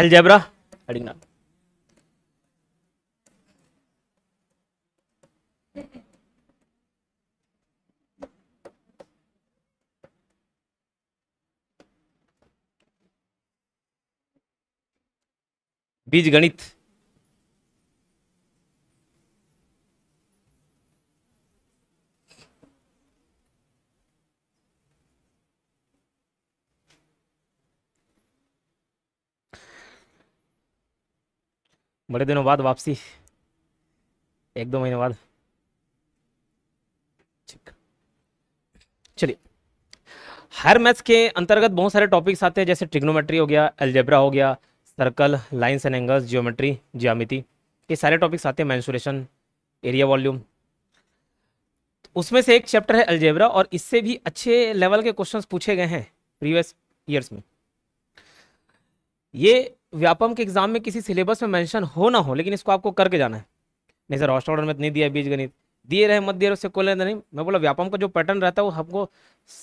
algebra அப்படிங்களா बीज गणित बड़े दिनों बाद वापसी एक दो महीने बाद चलिए हर मैथ्स के अंतर्गत बहुत सारे टॉपिक्स आते हैं जैसे ट्रिग्नोमेट्री हो गया एल्जेब्रा हो गया circle lines and angles geometry ज्यामिति ये सारे टॉपिक्स आते हैं मैंसुरेशन एरिया वॉल्यूम उसमें से एक चैप्टर है अल्जेब्रा और इससे भी अच्छे लेवल के क्वेश्चंस पूछे गए हैं प्रीवियस ईयर्स में ये व्यापम के एग्जाम में किसी सिलेबस में मेंशन हो ना हो लेकिन इसको आपको करके जाना है नहीं सर हॉस्ट ऑर्डर में नहीं दिया बीज गणित दिए रहे मत दिए उससे कोई लेना नहीं मैं बोला व्यापम का जो पैटर्न रहता है वो हमको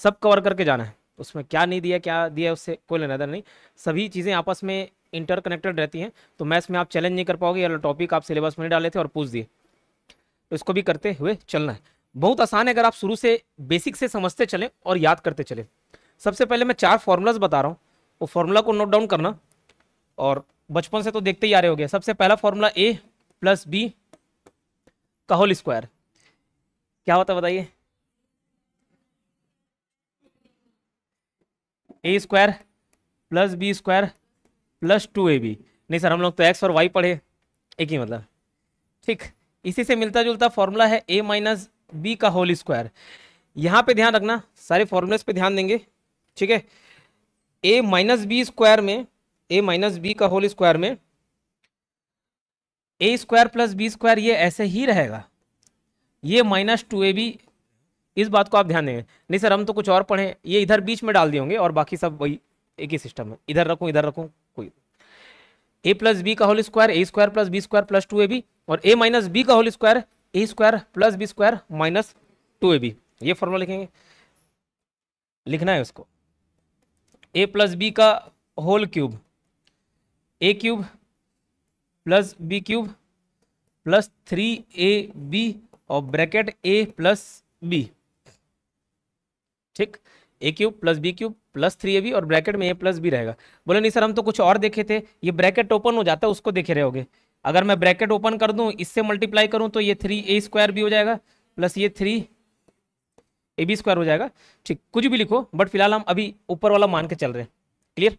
सब कवर करके जाना है उसमें क्या नहीं दिया क्या दिया उससे कोई लेना देना नहीं सभी चीज़ें आपस में इंटरकनेक्टेड रहती हैं तो मैथ्स में आप चैलेंज नहीं कर पाओगे या टॉपिक आप सिलेबस में नहीं डाले थे और पूछ दिए तो इसको भी करते हुए चलना है बहुत आसान है अगर आप शुरू से बेसिक से समझते चलें और याद करते चलें सबसे पहले मैं चार फॉर्मूलाज बता रहा हूँ वो फॉर्मूला को नोट डाउन करना और बचपन से तो देखते ही आ रहे हो गए सबसे पहला फॉर्मूला ए प्लस बी का होल स्क्वायर क्या होता बताइए A square plus B square plus two A B नहीं सर हम लोग तो एक्स और वाई पढ़े एक ही मतलब ठीक इसी से मिलता जुलता फॉर्मूला है ए माइनस बी का होल स्क्वायर यहां पे ध्यान रखना सारे फॉर्मूलेस पे ध्यान देंगे ठीक है ए माइनस बी स्क्वायर में ए माइनस बी का होल स्क्वायर में A square plus B square ये ऐसे ही रहेगा ये माइनस टू ए बी इस बात को आप ध्यान देंगे नहीं सर हम तो कुछ और पढ़े ये इधर बीच में डाल दिए होंगे और बाकी सब वही एक ही सिस्टम है इधर रखूँ इधर रखूँ कोई ए प्लस बी का whole square A square plus B square plus two A B और ए माइनस बी का होल स्क्वायर ए square plus B square minus two ए बी ये फॉर्मूला लिखेंगे लिखना है उसको ए प्लस बी का whole cube A cube plus B cube plus three A B और bracket A plus B ठीक A cube plus B cube plus three A B और bracket में ए प्लस बी रहेगा बोले नहीं sir हम तो कुछ और देखे थे ये ब्रैकेट ओपन हो जाता है उसको देखे रहोगे अगर मैं ब्रैकेट ओपन कर दूं इससे मल्टीप्लाई करूं तो ये थ्री ए स्क्वायर भी हो जाएगा प्लस ये थ्री ए बी स्क्वायर हो जाएगा ठीक कुछ भी लिखो बट फिलहाल हम अभी ऊपर वाला मान के चल रहे हैं क्लियर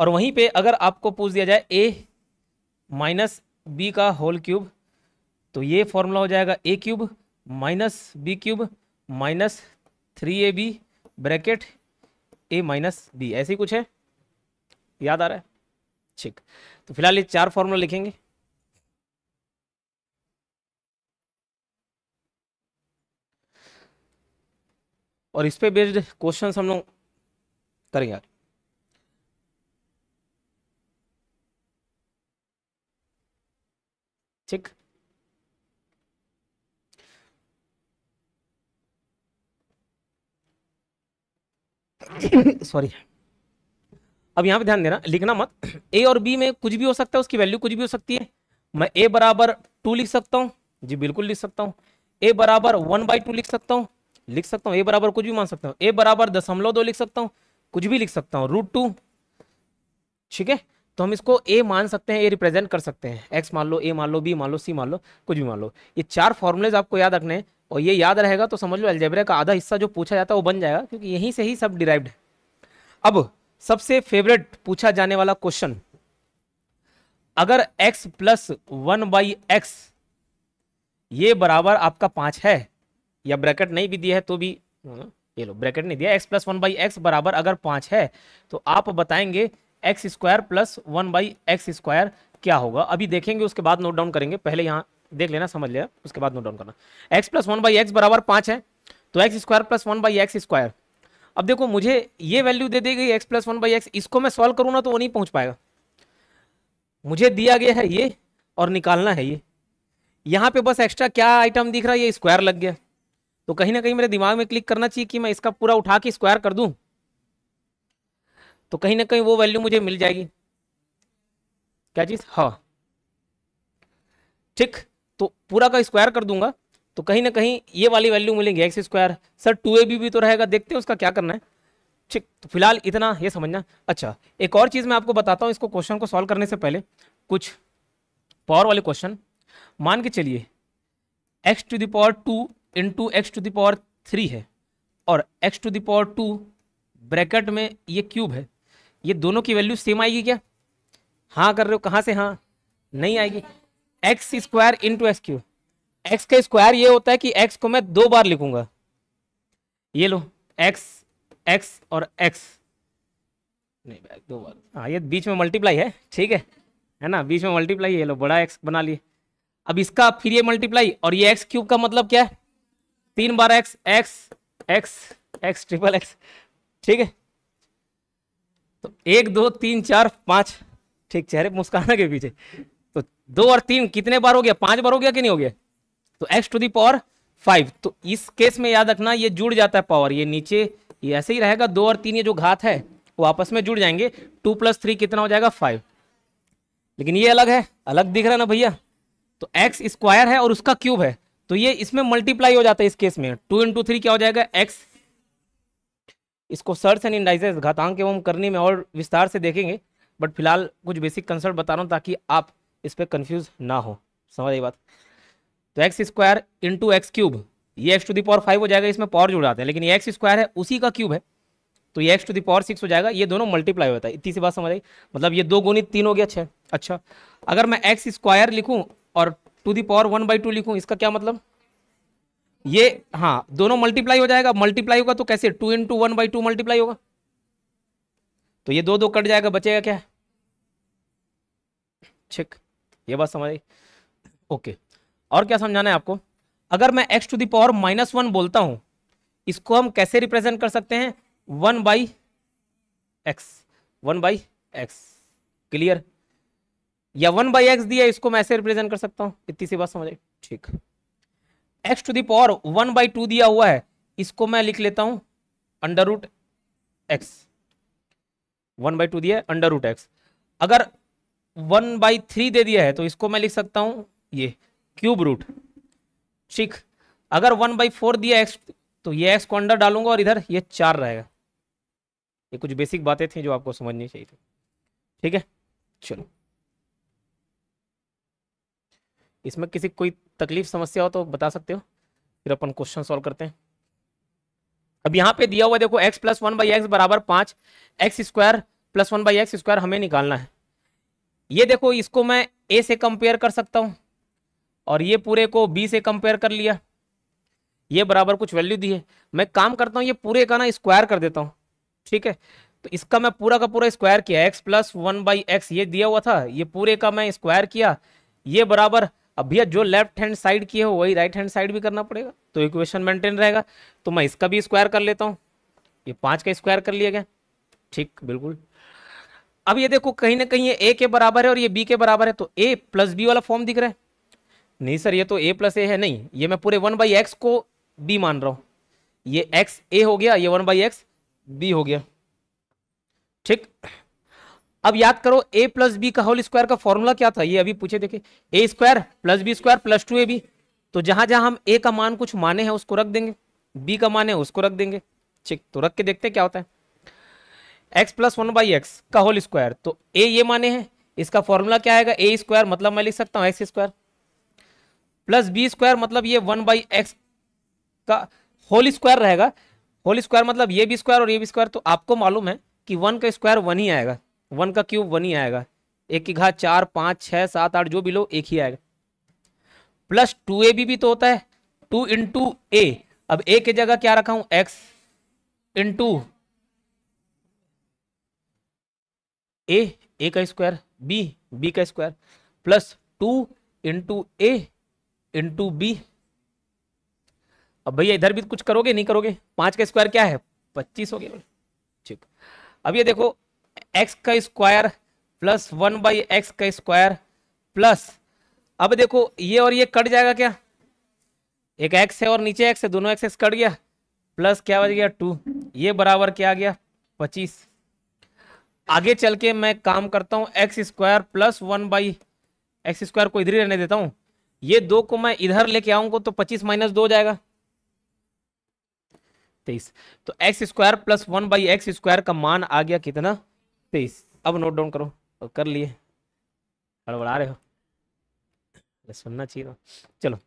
और वहीं पे अगर आपको पूछ दिया जाए ए माइनस बी का होल क्यूब तो ये फॉर्मूला हो जाएगा A cube minus B cube minus three A B bracket A minus B ऐसे कुछ है याद आ रहा है ठीक तो फिलहाल ये चार फॉर्मूला लिखेंगे और इस पे बेस्ड क्वेश्चन हम लोग करेंगे ठीक सॉरी अब यहां पे ध्यान देना लिखना मत ए और बी में कुछ भी हो सकता है उसकी वैल्यू कुछ भी हो सकती है मैं ए बराबर टू लिख सकता हूं जी बिल्कुल लिख सकता हूं ए बराबर वन बाई टू लिख सकता हूं लिख सकता हूं ए बराबर कुछ भी मान सकता हूं ए बराबर दशमलव दो लिख सकता हूं कुछ भी लिख सकता हूं रूट टू ठीक है तो हम इसको ए मान सकते हैं ए रिप्रेजेंट कर सकते हैं एक्स मान लो ए मान लो बी मान लो सी मान लो कुछ भी मान लो ये चार फॉर्मुलेज आपको याद रखने हैं और ये याद रहेगा तो समझ लो एल्जेब्रा का आधा हिस्सा जो पूछा जाता है वो बन जाएगा क्योंकि यहीं से ही सब डिराइव्ड है अब सबसे फेवरेट पूछा जाने वाला क्वेश्चन अगर x plus one by x ये बराबर आपका पांच है या ब्रैकेट नहीं भी दिया है तो भी ये लो ब्रैकेट नहीं दिया x plus one by x बराबर अगर पांच है तो आप बताएंगे X square plus one by x square क्या होगा अभी देखेंगे उसके बाद नोट डाउन करेंगे पहले यहाँ देख लेना समझ लिया उसके बाद नोट डाउन करना X plus one by x बराबर पाँच है तो x square plus one by x square अब देखो मुझे ये वैल्यू दे दी गई X plus one by x इसको मैं सॉल्व करूँ ना तो वो नहीं पहुँच पाएगा मुझे दिया गया है ये और निकालना है ये यहाँ पे बस एक्स्ट्रा क्या आइटम दिख रहा है ये स्क्वायर लग गया तो कहीं ना कहीं मेरे दिमाग में क्लिक करना चाहिए कि मैं इसका पूरा उठा के स्क्वायर कर दूँ तो कहीं ना कहीं वो वैल्यू मुझे मिल जाएगी क्या चीज हाँ ठीक तो पूरा का स्क्वायर कर दूंगा तो कहीं ना कहीं ये वाली वैल्यू मिलेगी एक्स स्क्वायर सर टू ए बी भी तो रहेगा देखते हैं उसका क्या करना है ठीक तो फिलहाल इतना ये समझना अच्छा एक और चीज़ मैं आपको बताता हूँ इसको क्वेश्चन को सॉल्व करने से पहले कुछ पावर वाले क्वेश्चन मान के चलिए X to the power two into X to the power three है और X to the power two bracket में ये क्यूब है ये दोनों की वैल्यू सेम आएगी क्या हाँ कर रहे हो कहाँ से हाँ नहीं आएगी X square into X क्यू एक्स का स्क्वायर ये होता है कि एक्स को मैं दो बार लिखूंगा ये लो एक्स एक्स और एक्स नहीं बैग दो बार हाँ ये बीच में मल्टीप्लाई है ठीक है है ना बीच में मल्टीप्लाई ये लो बड़ा एक्स बना लिए अब इसका फिर ये मल्टीप्लाई और ये एक्स क्यूब का मतलब क्या है तीन बार X X X X triple X ठीक है तो एक दो तीन चार पांच ठीक चेहरे मुस्काना के पीछे तो दो और तीन कितने बार हो गया पांच बार हो गया कि नहीं हो गया तो X to the power five तो इस केस में याद रखना ये जुड़ जाता है पावर ये नीचे ये ऐसे ही रहेगा दो और तीन ये जो घात है वो आपस में जुड़ जाएंगे टू प्लस थ्री कितना हो जाएगा फाइव लेकिन ये अलग है अलग दिख रहा ना भैया तो एक्स स्क्वायर है और उसका क्यूब है तो ये इसमें मल्टीप्लाई हो जाता है इस केस में टू इंटू थ्री क्या हो जाएगा एक्स इसको सर्च एंड इंडाइजेस घातांक एवं करने में और विस्तार से देखेंगे बट फिलहाल कुछ बेसिक कंसर्ट बता रहा हूँ ताकि आप इस पर कन्फ्यूज ना हो समझ बात तो x square into x cube ये एक्स टू दावर फाइव हो जाएगा इसमें पावर जुड़ जाते हैं लेकिन ये एक्स स्क्वायर है उसी का क्यूब है तो ये एक्स टू दावर सिक्स हो जाएगा ये दोनों मल्टीप्लाई होता है इतनी सी बात समझ आई मतलब ये दो गुणित तीन हो गया छः अच्छा अगर मैं एक्स स्क्वायर लिखूँ और to the power one by two लिखूँ इसका क्या मतलब ये हाँ दोनों मल्टीप्लाई हो जाएगा मल्टीप्लाई होगा तो कैसे two into one by two multiply होगा तो ये दो दो कट जाएगा बचेगा क्या ठीक ये बात समझ आई ओके और क्या समझाना है आपको अगर मैं x to the power minus one बोलता हूं इसको हम कैसे रिप्रेजेंट कर सकते हैं one by x one by x clear या वन बाई एक्स दिया इसको मैं ऐसे रिप्रेजेंट कर सकता हूं इतनी सी बात समझ आई ठीक x to the power one by two दिया हुआ है इसको मैं लिख लेता हूं under root x one by two दिया अंडर रूट एक्स अगर वन बाई थ्री दे दिया है तो इसको मैं लिख सकता हूं ये क्यूब रूट ठीक अगर वन बाई फोर दिया एक्स तो ये एक्स को अंडर डालूंगा और इधर ये चार रहेगा ये कुछ बेसिक बातें थी जो आपको समझनी चाहिए थी ठीक है चलो इसमें किसी कोई तकलीफ समस्या हो तो बता सकते हो फिर अपन क्वेश्चन सॉल्व करते हैं अब यहाँ पे दिया हुआ देखो x plus one by x बराबर पांच x square plus one by x square हमें निकालना है ये देखो इसको मैं a से कंपेयर कर सकता हूं और ये पूरे को b से कंपेयर कर लिया ये बराबर कुछ वैल्यू दी है मैं काम करता हूँ ये पूरे का ना स्क्वायर कर देता हूँ ठीक है तो इसका मैं पूरा का पूरा स्क्वायर किया x plus one by x ये दिया हुआ था ये पूरे का मैं स्क्वायर किया ये बराबर अब भैया जो लेफ्ट हैंड साइड की है वही राइट हैंड साइड भी करना पड़ेगा तो इक्वेशन मेंटेन रहेगा तो मैं इसका भी स्क्वायर कर लेता हूँ ये पांच का स्क्वायर कर लिया गया ठीक बिल्कुल अब ये देखो कहीं ना कहीं ये ए के बराबर है और ये बी के बराबर है तो ए प्लस बी वाला फॉर्म दिख रहा है नहीं सर ये तो ए प्लस ए है नहीं ये मैं पूरे वन बाई एक्स को बी मान रहा हूं ये एक्स ए हो गया ये वन बाई एक्स बी हो गया ठीक अब याद करो ए प्लस बी का होल स्क्वायर का फॉर्मूला क्या था ये अभी पूछे देखे a square plus B square plus two A b तो जहां जहां हम ए का मान कुछ माने हैं उसको रख देंगे बी का मान है उसको रख देंगे ठीक तो रख के देखते हैं क्या होता है x plus one by x का होल स्क्वायर तो ए ये माने हैं इसका फॉर्मूला क्या आएगा ए स्क्वायर मतलब मैं लिख सकता हूं x square plus B square मतलब ये वन बाई एक्स का होल स्क्वायर रहेगा होल स्क्वायर मतलब ये भी स्क्वायर और ये भी स्क्वायर तो आपको मालूम है कि वन का स्क्वायर वन ही आएगा वन का क्यूब वन ही आएगा एक की घात चार पांच छह सात आठ जो भी लो एक ही आएगा प्लस टू ए बी भी तो होता है टू इंटू ए अब ए की जगह क्या रखा हूं एक्स इंटू ए ए का स्क्वायर बी बी का square plus two into a into b अब भैया इधर भी कुछ करोगे नहीं करोगे पांच का स्क्वायर क्या है पच्चीस हो गया ठीक अब ये देखो एक्स का square plus one by x का स्क्वायर प्लस अब देखो ये और ये कट जाएगा क्या एक एक्स है और नीचे एक्स है दोनों एक्स एक्स कट गया प्लस क्या बच गया टू ये बराबर क्या आ गया पच्चीस आगे चल के मैं काम करता हूँ x square plus one by x square को इधर ही रहने देता हूँ ये दो को मैं इधर लेके आऊंगा तो पच्चीस माइनस दो जाएगा तेईस तो x square plus one by x square का मान आ गया कितना तेईस अब नोट डाउन करो और कर लिए हड़बड़ा रहे हो सुनना चाहिए चलो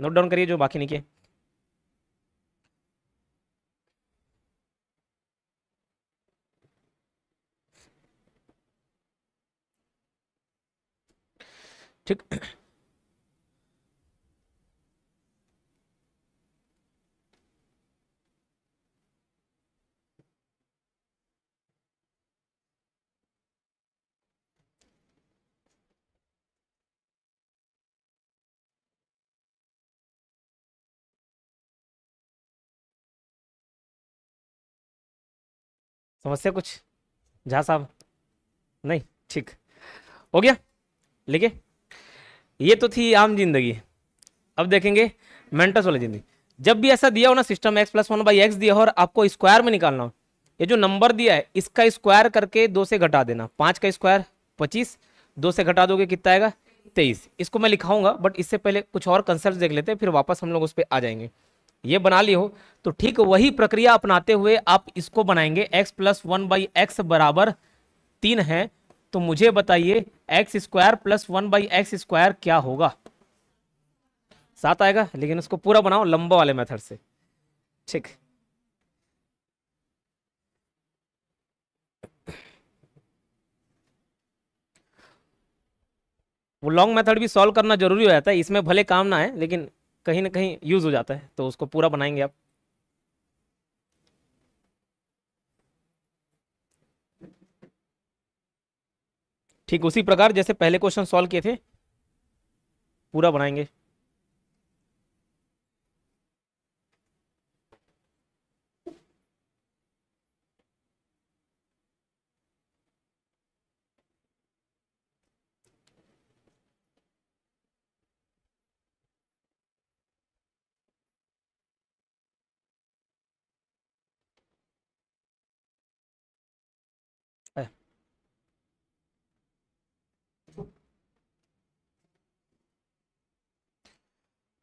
नोट डाउन करिए जो बाकी नहीं किए ठीक समस्या कुछ झा साहब नहीं ठीक हो गया लिखे ये तो थी आम जिंदगी अब देखेंगे मेंटस वाली जिंदगी जब भी ऐसा दिया हो ना system x plus one by x दिया हो और आपको स्क्वायर में निकालना हो ये जो नंबर दिया है इसका स्क्वायर करके दो से घटा देना पाँच का स्क्वायर पच्चीस दो से घटा दोगे कितना आएगा तेईस इसको मैं लिखाऊंगा बट इससे पहले कुछ और कंसेप्ट देख लेते हैं फिर वापस हम लोग उस पर आ जाएंगे ये बना ली हो तो ठीक वही प्रक्रिया अपनाते हुए आप इसको बनाएंगे x plus one by x बराबर तीन है तो मुझे बताइए x square plus one by x square क्या होगा साथ आएगा लेकिन उसको पूरा बनाओ लंबा वाले मेथड से ठीक वो लॉन्ग मेथड भी सॉल्व करना जरूरी हो जाता है इसमें भले काम ना है लेकिन कहीं ना कहीं यूज़ हो जाता है तो उसको पूरा बनाएंगे आप ठीक उसी प्रकार जैसे पहले क्वेश्चन सॉल्व किए थे पूरा बनाएंगे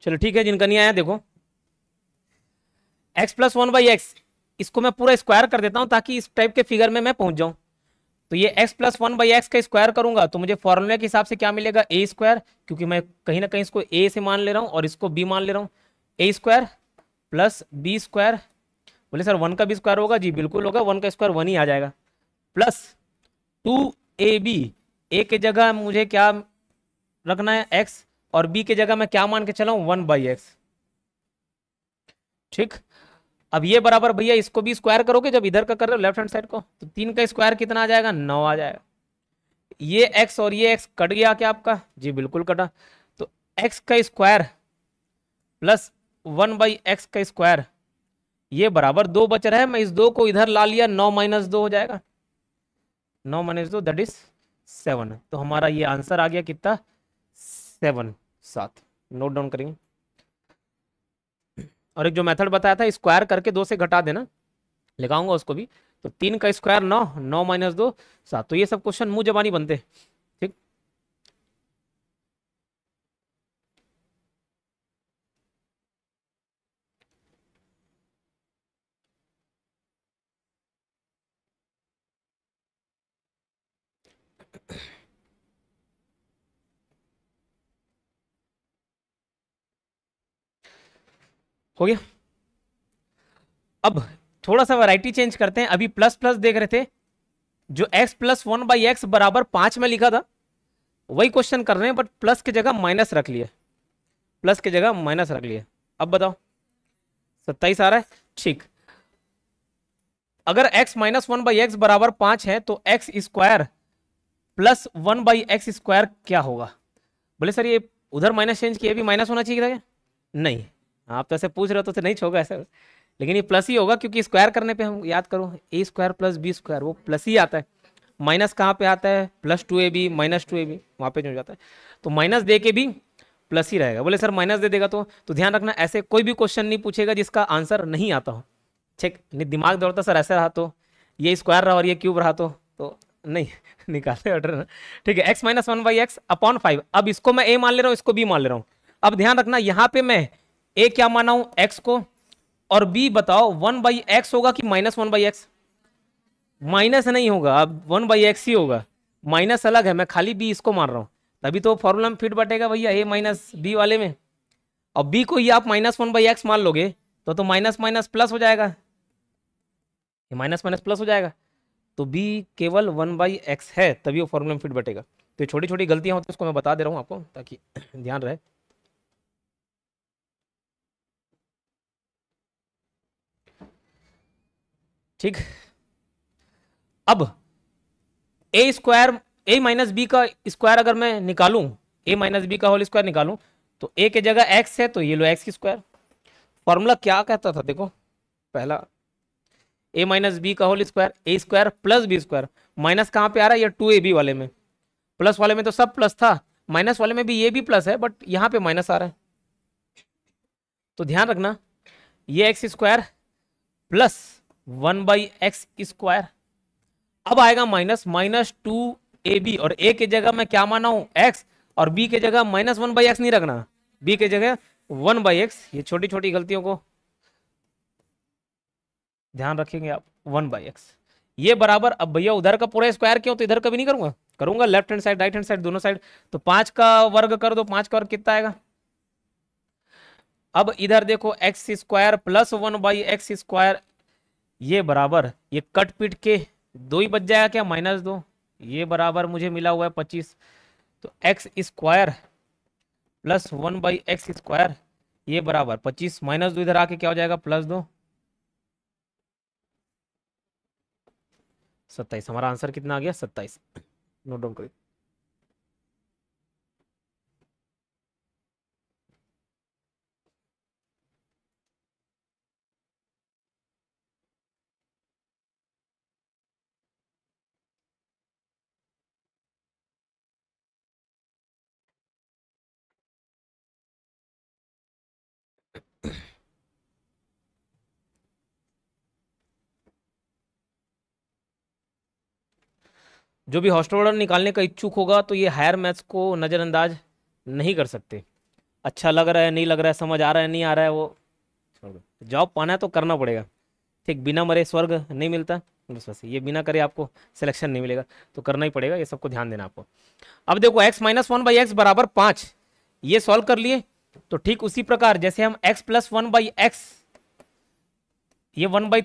चलो ठीक है जिनका नहीं आया देखो x plus one by x इसको मैं पूरा स्क्वायर कर देता हूं ताकि इस टाइप के फिगर में मैं पहुंच जाऊं तो ये x plus one by x का स्क्वायर करूंगा तो मुझे फॉर्मूले के हिसाब से क्या मिलेगा ए स्क्वायर क्योंकि मैं कहीं ना कहीं इसको ए से मान ले रहा हूं और इसको बी मान ले रहा हूं a square plus B square बोले सर वन का भी स्क्वायर होगा जी बिल्कुल होगा वन का स्क्वायर वन ही आ जाएगा plus two A b a के जगह मुझे क्या रखना है एक्स और बी के जगह मैं क्या मान के चला वन बाई एक्स ठीक अब ये बराबर भैया इसको भी स्क्वायर करोगे जब इधर का कर रहे हो लेफ्ट हैंड साइड को तो तीन का स्क्वायर कितना आ जाएगा नौ आ जाएगा ये एक्स और ये एक्स कट गया क्या आपका जी बिल्कुल कटा तो एक्स का square plus one by x का स्क्वायर ये बराबर दो बच रहा है मैं इस दो को इधर ला लिया नौ माइनस दो हो जाएगा नौ माइनस दो दैट इज सेवन तो हमारा ये आंसर आ गया कितना सेवन सात नोट डाउन करेंगे और एक जो मेथड बताया था स्क्वायर करके दो से घटा देना लिखाऊंगा उसको भी तो तीन का स्क्वायर नौ नौ माइनस दो सात तो ये सब क्वेश्चन मुंह जबानी बनते हैं हो गया अब थोड़ा सा वैरायटी चेंज करते हैं अभी प्लस प्लस देख रहे थे जो x plus one by x बराबर पांच में लिखा था वही क्वेश्चन कर रहे हैं बट प्लस की जगह माइनस रख लिया प्लस की जगह माइनस रख लिया अब बताओ सत्ताईस आ रहा है ठीक अगर x minus one by x बराबर पांच है तो x square plus one by x square क्या होगा बोले सर ये उधर माइनस चेंज किया भी माइनस होना चाहिए था क्या नहीं आप तो ऐसे पूछ रहे हो तो नहीं छोगा ऐसा लेकिन ये प्लस ही होगा क्योंकि स्क्वायर करने पे हम याद करो a square plus B square वो प्लस ही आता है माइनस कहाँ पे आता है प्लस टू ए बी माइनस टू ए बी वहाँ पे जो जाता है तो माइनस दे के भी प्लस ही रहेगा बोले सर माइनस दे देगा तो तो ध्यान रखना ऐसे कोई भी क्वेश्चन नहीं पूछेगा जिसका आंसर नहीं आता हो ठीक नहीं दिमाग दौड़ता सर ऐसा रहा तो ये स्क्वायर रहा और ये क्यूब रहा तो तो नहीं निकालते ऑर्डर ठीक है x minus one by x upon five अब इसको मैं ए मान ले रहा हूँ इसको बी मान ले रहा हूँ अब ध्यान रखना यहाँ पे मैं ए क्या माना हूं एक्स को और बी बताओ वन बाई एक्स होगा कि minus one by x minus नहीं होगा अब वन बाई एक्स ही होगा माइनस अलग है मैं खाली बी इसको मान रहा हूं तभी तो फॉर्मूला में फिट बटेगा भैया ए माइनस बी वाले में और बी को ही आप माइनस वन बाई एक्स मान लोगे तो तो माइनस माइनस प्लस हो जाएगा ये माइनस माइनस प्लस हो जाएगा तो बी केवल वन बाई एक्स है तभी वो फॉर्मूला में फिट बटेगा तो छोटी छोटी गलतियां होती है उसको मैं बता दे रहा हूँ आपको ताकि ध्यान रहे ठीक अब a square a minus B का स्क्वायर अगर मैं निकालू ए माइनस बी का होल स्क्वायर निकालू तो ए के जगह एक्स है तो ये लो एक्स की स्क्वायर फॉर्मूला क्या कहता था देखो पहला ए माइनस बी का होल स्क्वायर ए square plus B square minus कहां पे आ रहा है ये टू ए बी वाले में प्लस वाले में तो सब प्लस था माइनस वाले में भी ये भी प्लस है बट यहां पे माइनस आ रहा है तो ध्यान रखना ये x square plus one by x square अब आएगा minus minus two A B और ए के जगह मैं क्या माना हूं एक्स और बी के जगह माइनस वन बाई एक्स नहीं रखना बी के जगह वन बाई एक्स ये छोटी छोटी गलतियों को ध्यान रखेंगे आप वन बाई एक्स ये बराबर अब भैया उधर का पूरा स्क्वायर क्यों तो इधर कभी नहीं करूंगा करूंगा left hand side right hand side दोनों साइड तो पांच का वर्ग कर दो पांच का वर्ग कितना आएगा अब इधर देखो x square plus one by x square ये बराबर ये कट पिट के दो ही बच जाएगा क्या माइनस दो ये बराबर मुझे मिला हुआ है पच्चीस तो x square plus one by x square ये बराबर पच्चीस माइनस दो इधर आके क्या हो जाएगा प्लस दो सत्ताईस हमारा आंसर कितना आ गया सत्ताईस नोट डाउन करिए जो भी हॉस्टल ऑर्डर निकालने का इच्छुक होगा तो ये हायर मैथ्स को नज़रअंदाज नहीं कर सकते अच्छा लग रहा है नहीं लग रहा है समझ आ रहा है नहीं आ रहा है वो जॉब पाना है तो करना पड़ेगा ठीक बिना मरे स्वर्ग नहीं मिलता बस बस ये बिना करे आपको सिलेक्शन नहीं मिलेगा तो करना ही पड़ेगा ये सबको ध्यान देना आपको अब देखो x minus one by x बराबर पाँच ये सॉल्व कर लिए तो ठीक उसी प्रकार जैसे हम x plus one by x ये one by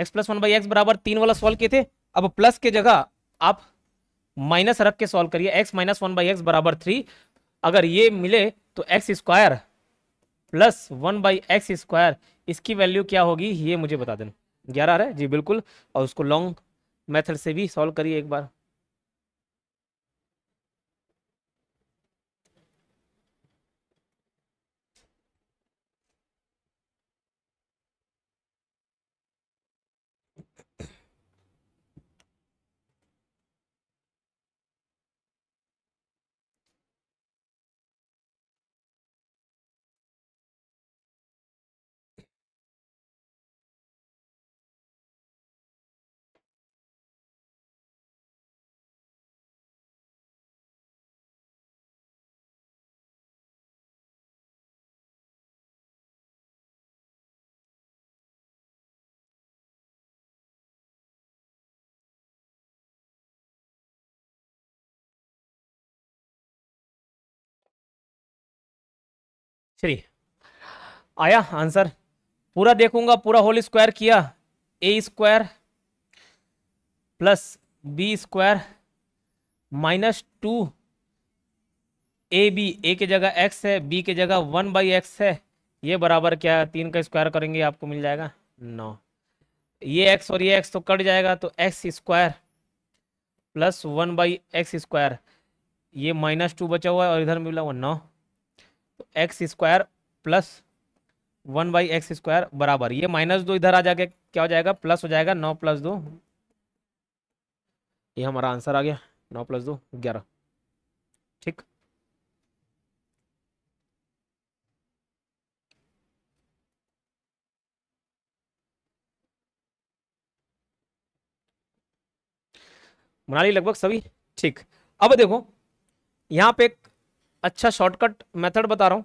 x plus one by x बराबर तीन वाला सॉल्व किए थे अब प्लस के जगह आप माइनस रख के सॉल्व करिए x minus one by x बराबर थ्री अगर ये मिले तो x square plus one by x square इसकी वैल्यू क्या होगी ये मुझे बता देना ग्यारह आ रहा है जी बिल्कुल और उसको लॉन्ग मेथड से भी सॉल्व करिए एक बार चलिए आया आंसर पूरा देखूंगा पूरा होल स्क्वायर किया a square plus B square minus two A b a के जगह एक्स है बी के जगह वन बाई एक्स है ये बराबर क्या है तीन का स्क्वायर करेंगे आपको मिल जाएगा नौ ये एक्स और ये एक्स तो कट जाएगा तो x square plus one by x square ये माइनस टू बचा हुआ है और इधर मिला हुआ नौ तो x square plus one by x square बराबर ये माइनस दो इधर आ जाके क्या हो जाएगा प्लस हो जाएगा नौ प्लस दो ये हमारा आंसर आ गया नौ प्लस दो ग्यारह ठीक मनाली लगभग सभी ठीक अब देखो यहां पे अच्छा शॉर्टकट मेथड बता रहा हूँ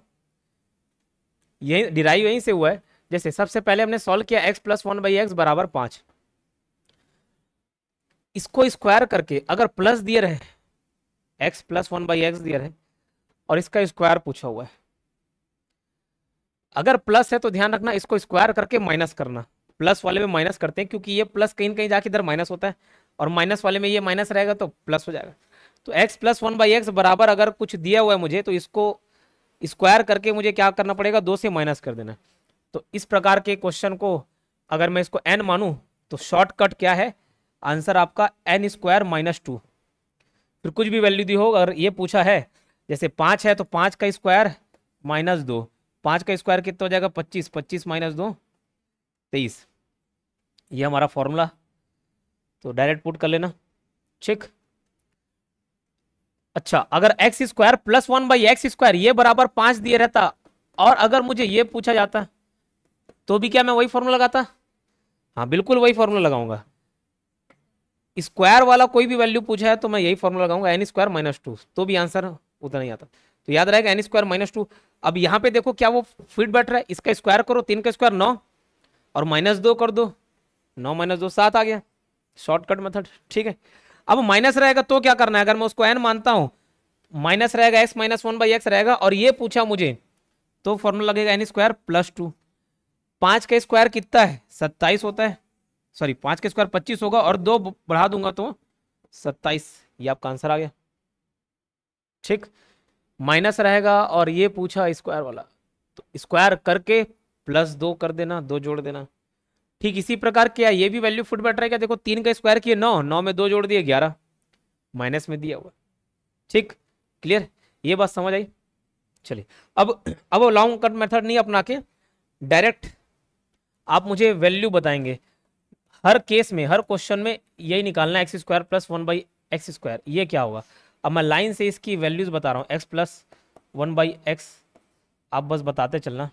यही डिराइव यहीं से हुआ है जैसे सबसे पहले हमने सॉल्व किया x plus one by x बराबर पाँच इसको स्क्वायर करके अगर प्लस दिए रहे x plus one by x दिए रहे और इसका स्क्वायर पूछा हुआ है अगर प्लस है तो ध्यान रखना इसको स्क्वायर करके माइनस करना प्लस वाले में माइनस करते हैं क्योंकि ये प्लस कहीं कहीं जाके इधर माइनस होता है और माइनस वाले में ये माइनस रहेगा तो प्लस हो जाएगा तो x plus one by x बराबर अगर कुछ दिया हुआ है मुझे तो इसको स्क्वायर करके मुझे क्या करना पड़ेगा दो से माइनस कर देना तो इस प्रकार के क्वेश्चन को अगर मैं इसको एन मानूँ तो शॉर्टकट क्या है आंसर आपका एन स्क्वायर माइनस टू फिर कुछ भी वैल्यू दी हो अगर ये पूछा है जैसे पाँच है तो पाँच का स्क्वायर माइनस दो पाँच का स्क्वायर कितना हो जाएगा पच्चीस पच्चीस माइनस दो तेईस ये हमारा फॉर्मूला तो डायरेक्ट पुट कर लेना ठीक अच्छा अगर x square plus one by x square ये बराबर पांच दिए रहता और अगर मुझे ये पूछा जाता तो भी क्या मैं वही फॉर्मूला लगाता हाँ बिल्कुल वही फॉर्मूला लगाऊंगा स्क्वायर वाला कोई भी वैल्यू पूछा है तो मैं यही फॉर्मूला लगाऊंगा एन स्क्वायर माइनस टू तो भी आंसर उतना नहीं आता तो याद रहेगा एन स्क्वायर माइनस टू अब यहाँ पे देखो क्या वो फिट बैठ रहा है इसका स्क्वायर करो तीन का स्क्वायर नौ और माइनस दो कर दो नौ माइनस दो सात आ गया शॉर्टकट मेथड ठीक है अब माइनस रहेगा तो क्या करना है अगर मैं उसको एन मानता हूं माइनस रहेगा x minus one by x रहेगा और ये पूछा मुझे तो फॉर्मूला लगेगा एन स्क्वायर प्लस टू पांच का स्क्वायर कितना है सत्ताईस होता है सॉरी पांच का स्क्वायर पच्चीस होगा और दो बढ़ा दूंगा तो सत्ताईस ये आपका आंसर आ गया ठीक माइनस रहेगा और ये पूछा स्क्वायर वाला तो स्क्वायर करके प्लस दो कर देना दो जोड़ देना ठीक इसी प्रकार क्या ये भी वैल्यू फुट बैठ रहा है क्या देखो तीन का स्क्वायर किए नौ नौ में दो जोड़ दिए ग्यारह माइनस में दिया हुआ ठीक क्लियर ये बात समझ आई चलिए अब अब लॉन्ग कट मेथड नहीं अपना के डायरेक्ट आप मुझे वैल्यू बताएंगे हर केस में हर क्वेश्चन में यही निकालना x square plus one by x square ये क्या होगा अब मैं लाइन से इसकी वैल्यूज़ बता रहा हूँ x plus one by x आप बस बताते चलना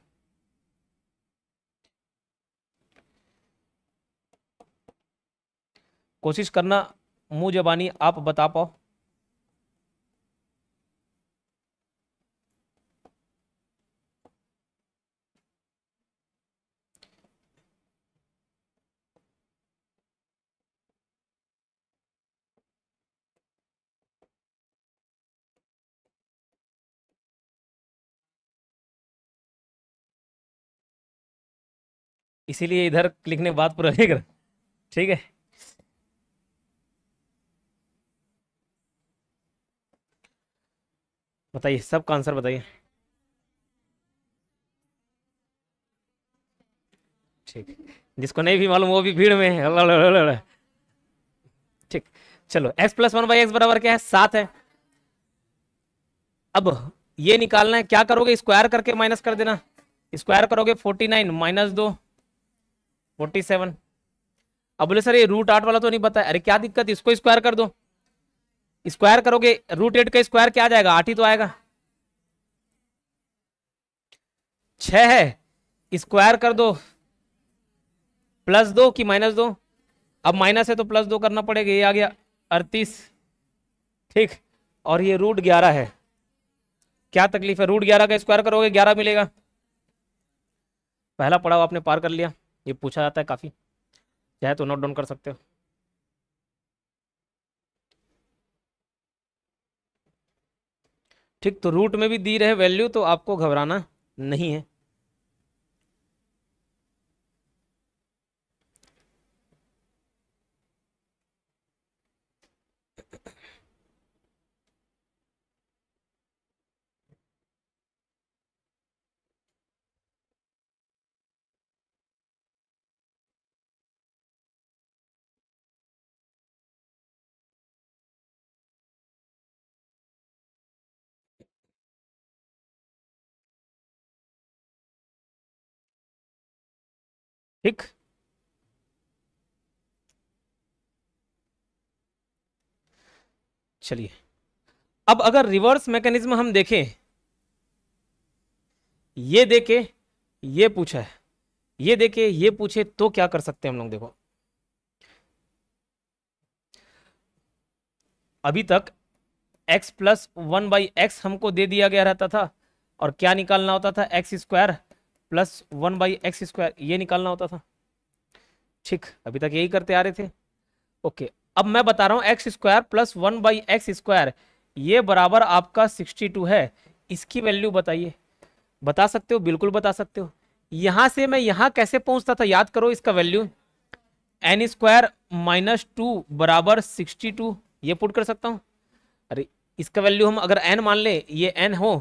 कोशिश करना मुँह जबानी आप बता पाओ इसीलिए इधर लिखने बात पूरा पूरा ठीक है बताइए सब का आंसर बताइए ठीक जिसको नहीं भी मालूम वो भी भीड़ में है ठीक चलो x plus one by x बराबर क्या है सात है अब ये निकालना है क्या करोगे स्क्वायर करके माइनस कर देना स्क्वायर करोगे फोर्टी नाइन माइनस दो फोर्टी सेवन अब बोले सर ये रूट आठ वाला तो नहीं पता अरे क्या दिक्कत इसको स्क्वायर कर दो स्क्वायर करोगे रूट एट का स्क्वायर क्या आ जाएगा आठ ही तो आएगा छ है स्क्वायर कर दो प्लस दो कि माइनस दो अब माइनस है तो प्लस दो करना पड़ेगा ये आ गया अड़तीस ठीक और ये रूट ग्यारह है क्या तकलीफ है रूट ग्यारह का स्क्वायर करोगे ग्यारह मिलेगा पहला पड़ाव आपने पार कर लिया ये पूछा जाता है काफ़ी चाहे तो नोट डाउन कर सकते हो ठीक तो रूट में भी दी रहे वैल्यू तो आपको घबराना नहीं है ठीक चलिए अब अगर रिवर्स मैकेनिज्म हम देखें ये देखे ये पूछा है ये देखे ये पूछे तो क्या कर सकते हैं हम लोग देखो अभी तक x plus one by x हमको दे दिया गया रहता था और क्या निकालना होता था x square plus one by x square ये निकालना होता था ठीक अभी तक यही करते आ रहे थे ओके अब मैं बता रहा हूँ x square plus one by x square ये बराबर आपका सिक्सटी टू है इसकी वैल्यू बताइए बता सकते हो बिल्कुल बता सकते हो यहाँ से मैं यहाँ कैसे पहुँचता था याद करो इसका value n square minus two बराबर सिक्सटी टू ये पुट कर सकता हूँ अरे इसका वैल्यू हम अगर एन मान ले ये एन हो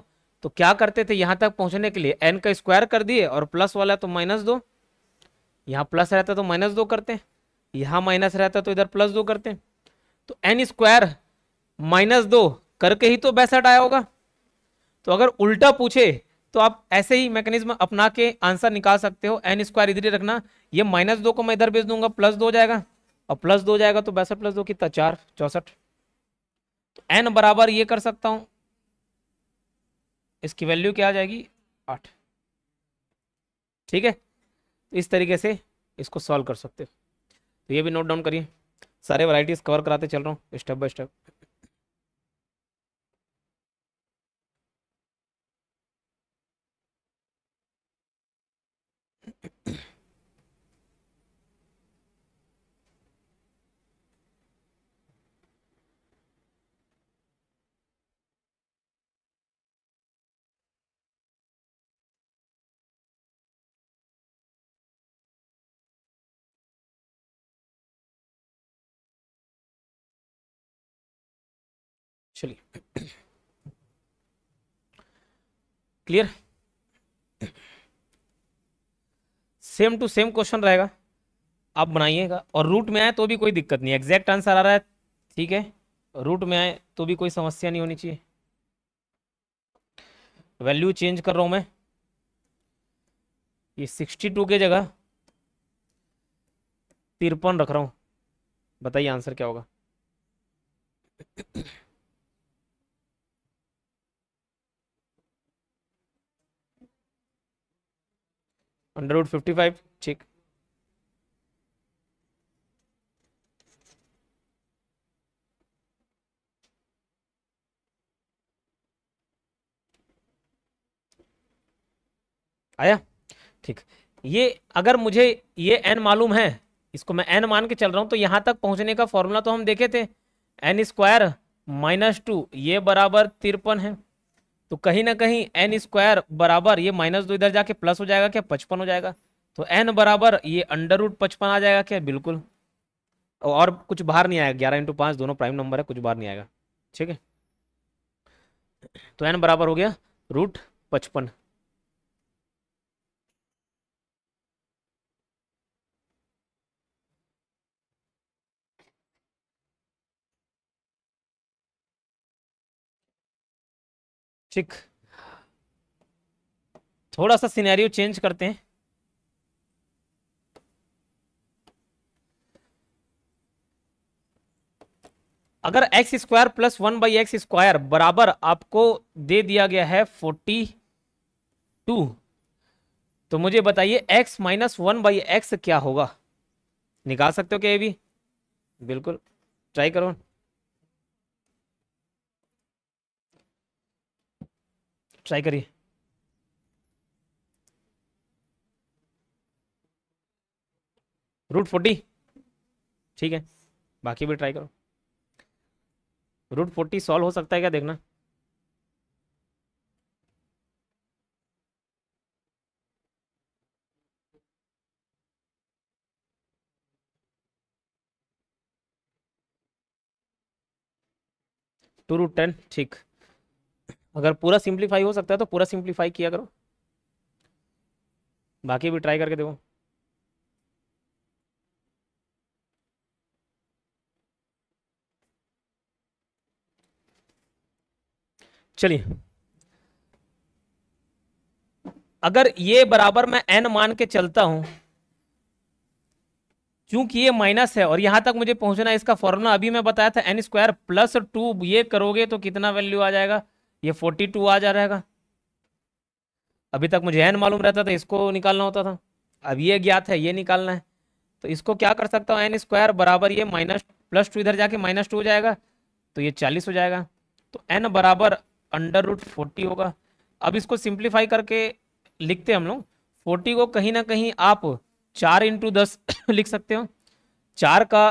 तो क्या करते थे यहां तक पहुंचने के लिए एन का स्क्वायर कर दिए और प्लस वाला तो माइनस दो यहाँ प्लस रहता तो माइनस दो करते यहां माइनस रहता तो इधर प्लस दो करते तो एन स्क्वायर माइनस दो करके ही तो बैसठ आया होगा तो अगर उल्टा पूछे तो आप ऐसे ही मैकेनिज्म अपना के आंसर निकाल सकते हो एन स्क्वायर इधर ही रखना ये माइनस दो को मैं इधर भेज दूंगा प्लस दो जाएगा और प्लस दो जाएगा तो बैसठ प्लस दो कितना चार चौसठ तो एन बराबर ये कर सकता हूं इसकी वैल्यू क्या आ जाएगी आठ ठीक है तो इस तरीके से इसको सॉल्व कर सकते हो तो ये भी नोट डाउन करिए सारे वैरायटीज़ कवर कराते चल रहा हूँ स्टेप बाय स्टेप चलिए clear same to same question रहेगा आप बनाइएगा और रूट में आए तो भी कोई दिक्कत नहीं एग्जैक्ट आंसर आ रहा है ठीक है रूट में आए तो भी कोई समस्या नहीं होनी चाहिए वैल्यू चेंज कर रहा हूं मैं ये सिक्सटी टू के जगह तिरपन रख रहा हूं बताइए आंसर क्या होगा अंडर रूट फिफ्टी फाइव ठीक आया ठीक ये अगर मुझे ये एन मालूम है इसको मैं एन मान के चल रहा हूं तो यहां तक पहुंचने का फॉर्मूला तो हम देखे थे एन स्क्वायर माइनस टू ये बराबर तिरपन है तो कहीं ना कहीं एन स्क्वायर बराबर ये माइनस दो इधर जाके प्लस हो जाएगा क्या पचपन हो जाएगा तो एन बराबर ये अंडर रूट पचपन आ जाएगा क्या बिल्कुल और कुछ बाहर नहीं आएगा ग्यारह इंटू पाँच दोनों प्राइम नंबर है कुछ बाहर नहीं आएगा ठीक है तो एन बराबर हो गया रूट पचपन ठीक थोड़ा सा सिनेरियो चेंज करते हैं अगर x square plus one by x square बराबर आपको दे दिया गया है फोर्टी टू तो मुझे बताइए x minus one by x क्या होगा निकाल सकते हो क्या ये भी बिल्कुल ट्राई करो ट्राई करिए रूट फोर्टी ठीक है बाकी भी ट्राई करो रूट फोर्टी सॉल्व हो सकता है क्या देखना टू रूट टेन ठीक अगर पूरा सिंप्लीफाई हो सकता है तो पूरा सिंप्लीफाई किया करो बाकी भी ट्राई करके देखो चलिए अगर ये बराबर मैं एन मान के चलता हूं क्योंकि ये माइनस है और यहां तक मुझे पहुंचना है इसका फॉर्मूला अभी मैं बताया था एन स्क्वायर प्लस टू ये करोगे तो कितना वैल्यू आ जाएगा ये फोर्टी टू आ जा रहेगा अभी तक मुझे एन मालूम रहता था इसको निकालना होता था अब ये ज्ञात है ये निकालना है तो इसको क्या कर सकता हूँ एन स्क्वायर बराबर ये माइनस प्लस टू इधर जाके माइनस टू हो जाएगा तो ये चालीस हो जाएगा तो एन बराबर अंडर रूट फोर्टी होगा अब इसको सिंप्लीफाई करके लिखते हम लोग फोर्टी को कहीं ना कहीं आप चार इंटू दस लिख सकते हो चार का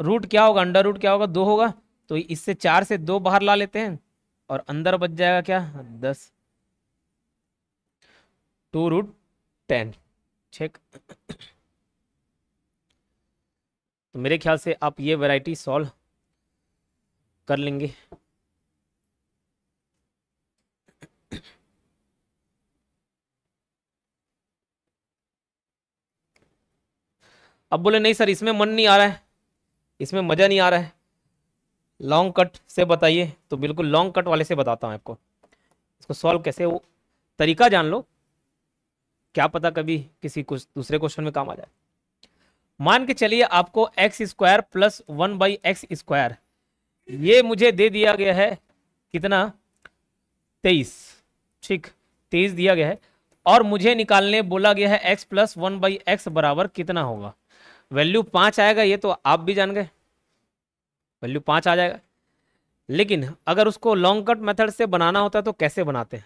रूट क्या होगा अंडर रूट क्या होगा दो होगा तो इससे चार से दो बाहर ला लेते हैं और अंदर बच जाएगा क्या दस टू रूट टेन ठीक तो मेरे ख्याल से आप ये वैरायटी सॉल्व कर लेंगे अब बोले नहीं सर इसमें मन नहीं आ रहा है इसमें मज़ा नहीं आ रहा है लॉन्ग कट से बताइए तो बिल्कुल लॉन्ग कट वाले से बताता हूँ आपको इसको सॉल्व कैसे वो तरीका जान लो क्या पता कभी किसी कुछ दूसरे क्वेश्चन में काम आ जाए मान के चलिए आपको x square plus one by x square ये मुझे दे दिया गया है कितना तेईस ठीक तेईस दिया गया है और मुझे निकालने बोला गया है x plus one by x बराबर कितना होगा वैल्यू पाँच आएगा ये तो आप भी जान गए वैल्यू पाँच आ जाएगा लेकिन अगर उसको लॉन्ग कट मेथड से बनाना होता है तो कैसे बनाते हैं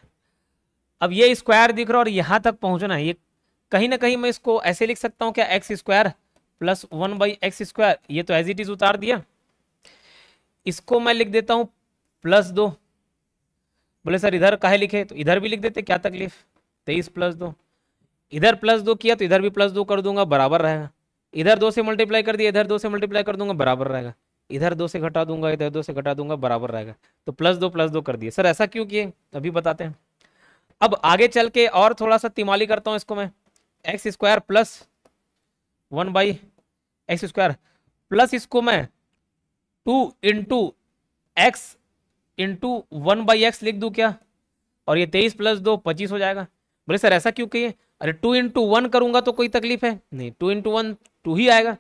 अब ये स्क्वायर दिख रहा है और यहाँ तक पहुँचना है ये कहीं ना कहीं मैं इसको ऐसे लिख सकता हूँ क्या x square plus one by x square ये तो एज इट इज उतार दिया इसको मैं लिख देता हूँ प्लस दो बोले सर इधर कहे लिखे तो इधर भी लिख देते क्या तकलीफ तेईस प्लस दो इधर प्लस दो किया तो इधर भी प्लस दो कर दूंगा बराबर रहेगा इधर दो से मल्टीप्लाई कर दिया इधर दो से मल्टीप्लाई कर दूंगा बराबर रहेगा इधर दो से घटा दूंगा इधर दो से घटा दूंगा बराबर रहेगा तो प्लस दो प्लस दो कर दिए सर ऐसा क्यों किए अभी बताते हैं अब आगे चल के और थोड़ा सा तिमाली करता हूं इसको मैं x square plus one by x square plus इसको मैं two into x into one by x लिख दू क्या और ये तेईस प्लस दो पच्चीस हो जाएगा बोले सर ऐसा क्यों कहिए अरे टू इंटू वन करूंगा तो कोई तकलीफ है नहीं टू इंटू वन टू ही आएगा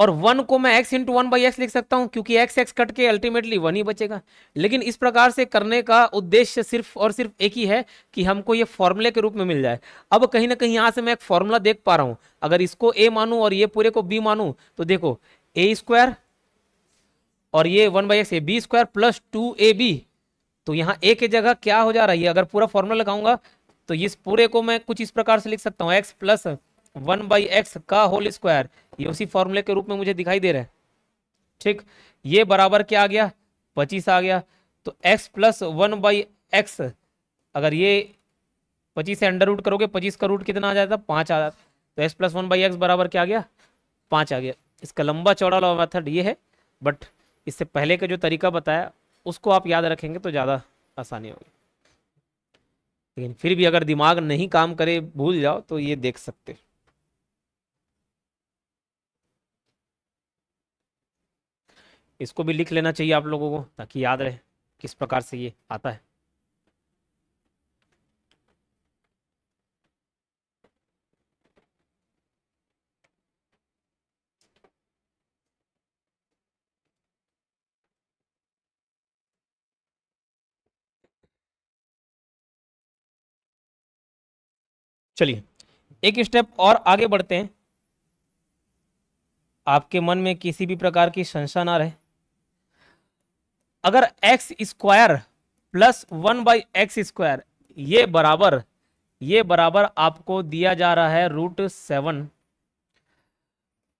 और वन को मैं x into one by x लिख सकता हूँ क्योंकि एक्स एक्स कट के अल्टीमेटली वन ही बचेगा लेकिन इस प्रकार से करने का उद्देश्य सिर्फ और सिर्फ एक ही है कि हमको ये फॉर्मूले के रूप में मिल जाए अब कहीं ना कहीं यहाँ से मैं एक फॉर्मूला देख पा रहा हूँ अगर इसको ए मानूँ और ये पूरे को बी मानूँ तो देखो ए स्क्वायर और ये one by x a b square plus two A b तो यहाँ ए के जगह क्या हो जा रही है अगर पूरा फॉर्मूला लगाऊंगा तो इस पूरे को मैं कुछ इस प्रकार से लिख सकता हूँ x plus one by x का होल स्क्वायर ये उसी फॉर्मूले के रूप में मुझे दिखाई दे रहा है ठीक ये बराबर क्या आ गया पच्चीस आ गया तो x plus one by x अगर ये पच्चीस से अंडर रूट करोगे पच्चीस का रूट कितना आ जाता पाँच आ जाता तो x plus one by x बराबर क्या आ गया पाँच आ गया इसका लंबा चौड़ा लॉ मेथड ये है बट इससे पहले का जो तरीका बताया उसको आप याद रखेंगे तो ज़्यादा आसानी होगी लेकिन फिर भी अगर दिमाग नहीं काम करे भूल जाओ तो ये देख सकते इसको भी लिख लेना चाहिए आप लोगों को ताकि याद रहे किस प्रकार से ये आता है चलिए एक स्टेप और आगे बढ़ते हैं आपके मन में किसी भी प्रकार की संशय ना रहे अगर x square plus one by x square ये बराबर ये बराबर आपको दिया जा रहा है रूट सेवन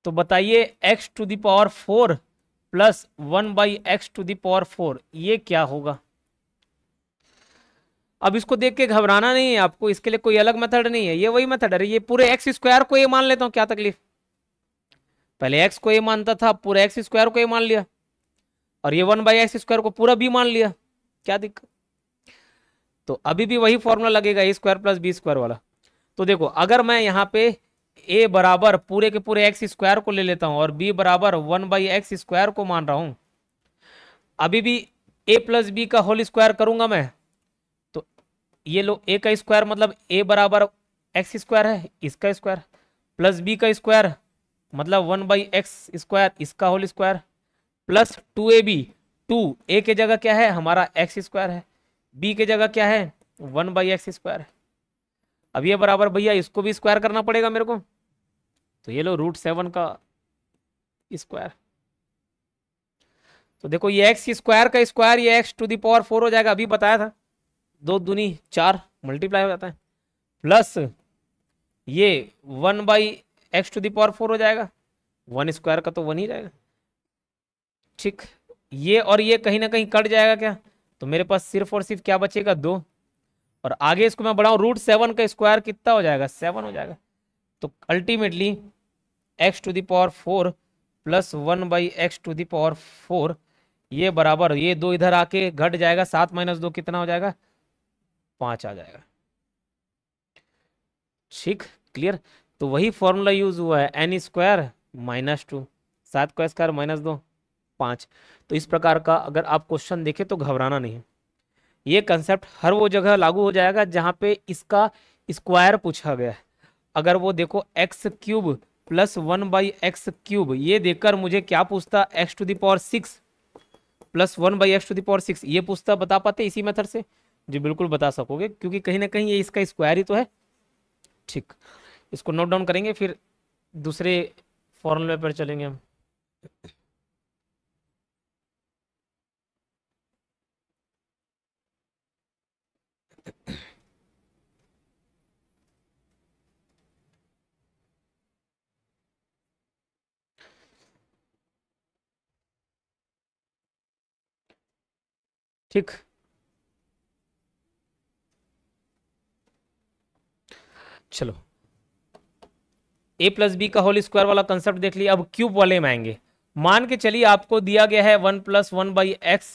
तो बताइए x to the power four plus one by x to the power four ये क्या होगा अब इसको देख के घबराना नहीं है आपको इसके लिए कोई अलग मेथड नहीं है ये वही मेथड है ये पूरे एक्स स्क्वायर को ये मान लेता हूं क्या तकलीफ पहले एक्स को ये मानता था पूरे एक्स स्क्वायर को ये मान लिया और ये वन बाई एक्स स्क्वायर को पूरा बी मान लिया क्या दिक्कत तो अभी भी वही फॉर्मूला लगेगा a square plus B square वाला तो देखो अगर मैं यहाँ पे ए बराबर पूरे के पूरे एक्स स्क्वायर को ले लेता हूँ और बी बराबर वन बाई एक्स स्क्वायर को मान रहा हूँ अभी भी ए प्लस बी का होल स्क्वायर करूंगा मैं तो ये लो ए का स्क्वायर मतलब ए बराबर एक्स स्क्वायर है इसका स्क्वायर प्लस बी का स्क्वायर मतलब वन बाई एक्स स्क्वायर इसका whole square plus two A b two a के जगह क्या है हमारा एक्स स्क्वायर है बी के जगह क्या है वन बाई एक्स स्क्वायर है अब ये बराबर भैया इसको भी स्क्वायर करना पड़ेगा मेरे को तो ये लो रूट सेवन का स्क्वायर तो देखो ये एक्स स्क्वायर का स्क्वायर ये एक्स टू दावर फोर हो जाएगा अभी बताया था दो दूनी चार मल्टीप्लाई हो जाता है प्लस ये one by x to the power four हो जाएगा वन स्क्वायर का तो वन ही जाएगा ठीक ये और ये कहीं ना कहीं कट जाएगा क्या तो मेरे पास सिर्फ और सिर्फ क्या बचेगा दो और आगे इसको मैं बढ़ाऊं रूट सेवन का स्क्वायर कितना हो जाएगा सेवन हो जाएगा तो ultimately x to the power four plus one by x to the power four ये बराबर ये दो इधर आके घट जाएगा सात माइनस दो कितना हो जाएगा पांच आ जाएगा ठीक क्लियर तो वही फॉर्मूला यूज हुआ है एन स्क्वायर माइनस टू सात का स्क्वायर माइनस दो पाँच तो इस प्रकार का अगर आप क्वेश्चन देखें तो घबराना नहीं ये कंसेप्ट हर वो जगह लागू हो जाएगा जहाँ पे इसका स्क्वायर पूछा गया है अगर वो देखो x cube plus one by x cube ये देखकर मुझे क्या पूछता x to the power six plus one by x to the power six ये पूछता बता पाते इसी मेथड से जी बिल्कुल बता सकोगे क्योंकि कहीं ना कहीं ये इसका स्क्वायर ही तो है ठीक इसको नोट डाउन करेंगे फिर दूसरे फॉर्मूले पर चलेंगे हम ठीक चलो ए प्लस बी का होल स्क्वायर वाला कंसेप्ट देख लिया अब क्यूब वाले में आएंगे मान के चलिए आपको दिया गया है one plus one by x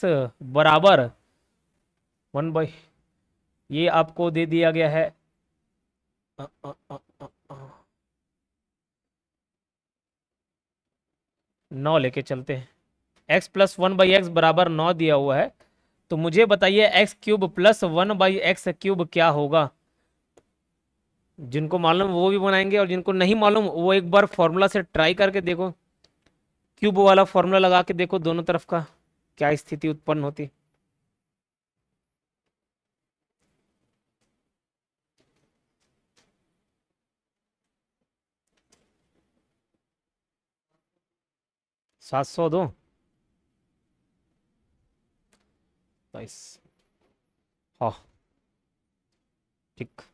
बराबर वन बाई ये आपको दे दिया गया है नौ लेके चलते हैं x plus one by x बराबर नौ दिया हुआ है तो मुझे बताइए x cube plus one by x cube क्या होगा जिनको मालूम वो भी बनाएंगे और जिनको नहीं मालूम वो एक बार फॉर्मूला से ट्राई करके देखो क्यूब वाला फॉर्मूला लगा के देखो दोनों तरफ का क्या स्थिति उत्पन्न होती सात सौ दो Nice. Ha. Tick.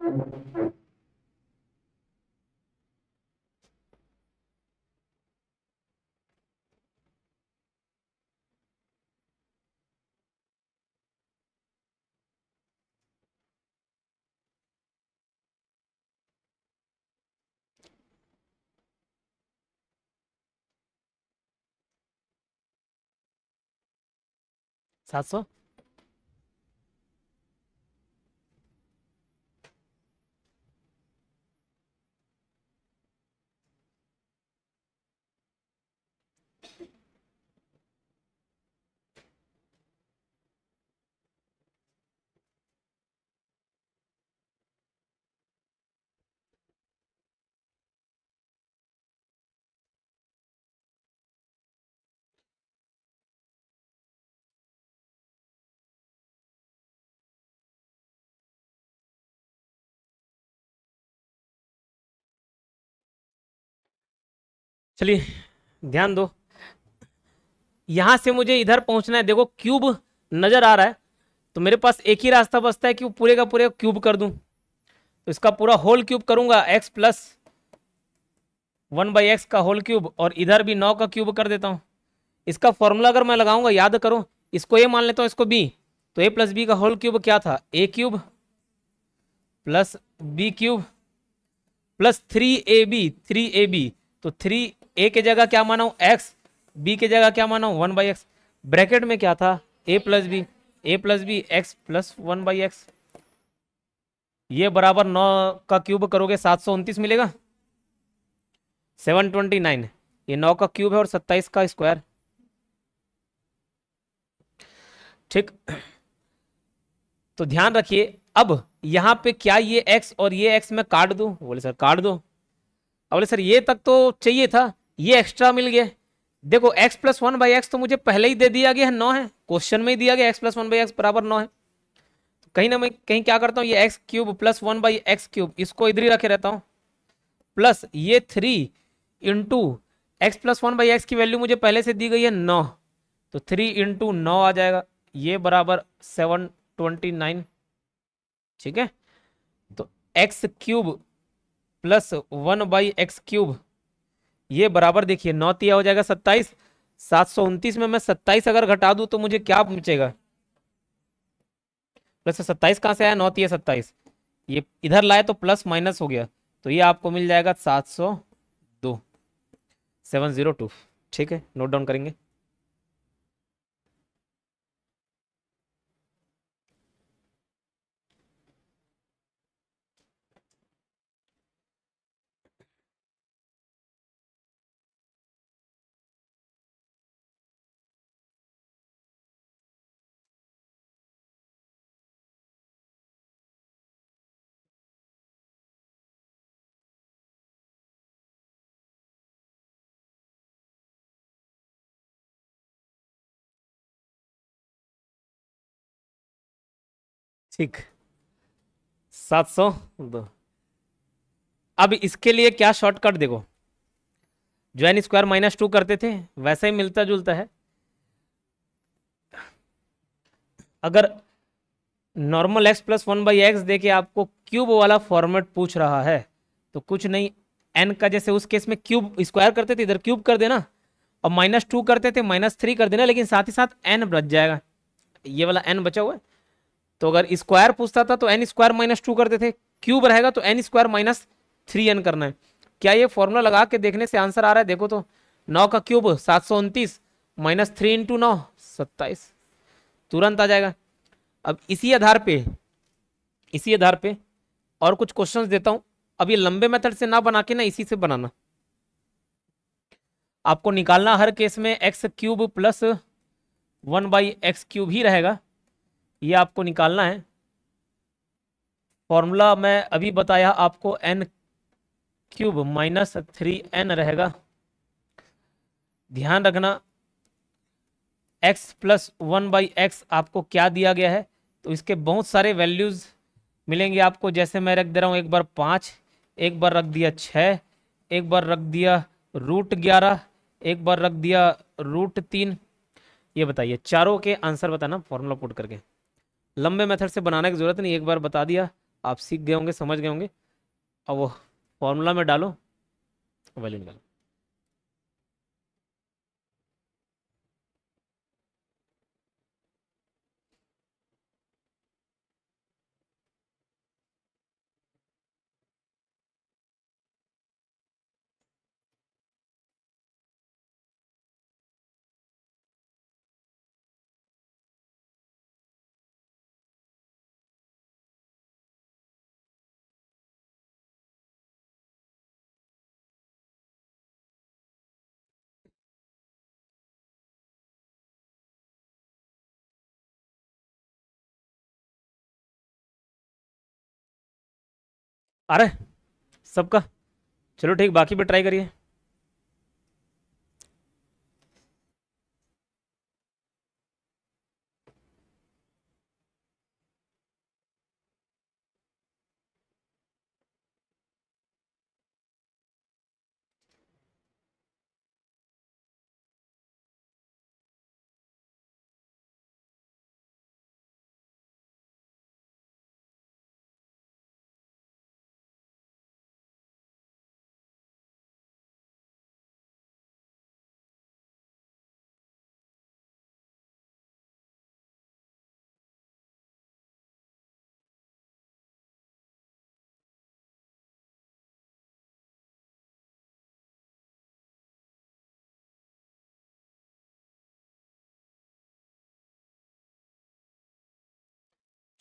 Thank you. tá Satsu? चलिए ध्यान दो यहां से मुझे इधर पहुंचना है देखो क्यूब नज़र आ रहा है तो मेरे पास एक ही रास्ता बचता है कि वो पूरे का पूरे क्यूब कर दूं तो इसका पूरा होल क्यूब करूंगा x plus one by x का होल क्यूब और इधर भी नौ का क्यूब कर देता हूं इसका फॉर्मूला अगर मैं लगाऊंगा याद करो इसको ए मान लेता हूं इसको बी तो ए प्लस बी का होल क्यूब क्या था a cube plus B cube plus three A b three A b तो थ्री ए के जगह क्या माना हूं एक्स बी के जगह क्या माना हूं वन बाई एक्स ब्रैकेट में क्या था a plus b a plus b x plus one by x ये बराबर नौ का क्यूब करोगे सात सौ उनतीस मिलेगा सेवन ट्वेंटी नाइन ये नौ का क्यूब है और सत्ताईस का स्क्वायर ठीक तो ध्यान रखिए अब यहां पे क्या ये एक्स और ये एक्स मैं काट दू बोले सर काट दो अब बोले सर ये तक तो चाहिए था ये एक्स्ट्रा मिल गया देखो x plus one by x तो मुझे पहले ही दे दिया गया है नौ है क्वेश्चन में ही दिया गया x plus one by x बराबर नौ है तो कहीं ना मैं कहीं क्या करता हूँ ये x cube plus one by x cube इसको इधर ही रखे रहता हूँ प्लस ये three into x plus one by x की वैल्यू मुझे पहले से दी गई है नौ तो थ्री इंटू नौ आ जाएगा ये बराबर सेवन ट्वेंटी नाइन ठीक है तो x cube plus one by x cube ये बराबर देखिए नौ तिया हो जाएगा सत्ताईस सात सौ उनतीस में मैं सत्ताईस अगर घटा दूं तो मुझे क्या बचेगा प्लस सत्ताईस कहां से आया नौ तिया सत्ताईस ये इधर लाए तो प्लस माइनस हो गया तो ये आपको मिल जाएगा सात सौ दो सेवन जीरो टू ठीक है नोट डाउन करेंगे ठीक सात सौ दो अब इसके लिए क्या शॉर्टकट देखो जो एन स्क्वायर माइनस टू करते थे वैसा ही मिलता जुलता है अगर normal x plus one by x देखे आपको क्यूब वाला फॉर्मेट पूछ रहा है तो कुछ नहीं एन का जैसे उस केस में क्यूब स्क्वायर करते थे इधर क्यूब कर देना और माइनस टू करते थे माइनस थ्री कर देना लेकिन साथ ही साथ एन बच जाएगा ये वाला एन बचा हुआ है तो अगर स्क्वायर पूछता था तो एन स्क्वायर माइनस टू करते थे क्यूब रहेगा तो n square minus three n करना है क्या ये फॉर्मूला लगा के देखने से आंसर आ रहा है देखो तो नौ का क्यूब सात सौ उनतीस माइनस थ्री इंटू नौ सत्ताईस तुरंत आ जाएगा अब इसी आधार पे इसी आधार पे और कुछ क्वेश्चन देता हूं अब ये लंबे मेथड से ना बना के ना इसी से बनाना आपको निकालना हर केस में x cube plus one by x cube ही रहेगा ये आपको निकालना है फॉर्मूला मैं अभी बताया आपको n cube minus three n रहेगा ध्यान रखना x plus one by x आपको क्या दिया गया है तो इसके बहुत सारे वैल्यूज़ मिलेंगे आपको जैसे मैं रख दे रहा हूँ एक बार पाँच एक बार रख दिया छः एक बार रख दिया रूट ग्यारह एक बार रख दिया रूट तीन ये बताइए चारों के आंसर बताना फॉर्मूला पुट करके लंबे मेथड से बनाने की ज़रूरत नहीं एक बार बता दिया आप सीख गए होंगे समझ गए होंगे अब वो फॉर्मूला में डालो वैल्यू निकालो आ सबका चलो ठीक बाकी भी ट्राई करिए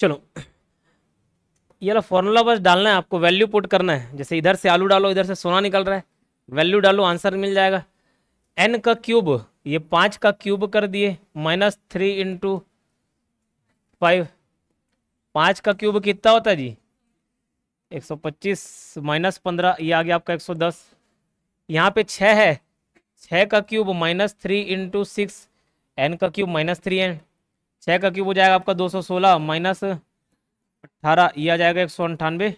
चलो ये वाला फॉर्मूला बस डालना है आपको वैल्यू पुट करना है जैसे इधर से आलू डालो इधर से सोना निकल रहा है वैल्यू डालो आंसर मिल जाएगा एन का क्यूब ये पांच का क्यूब कर दिए माइनस थ्री इंटू फाइव पांच का क्यूब कितना होता है जी एक सौ पच्चीस माइनस पंद्रह ये आ गया आपका एक सौ दस यहाँ पे छ है छ का cube minus three into six n का क्यूब माइनस थ्री एन छः का क्यूब हो जाएगा आपका दो सौ सोलह माइनस अट्ठारह ये आ जाएगा एक सौ अंठानवे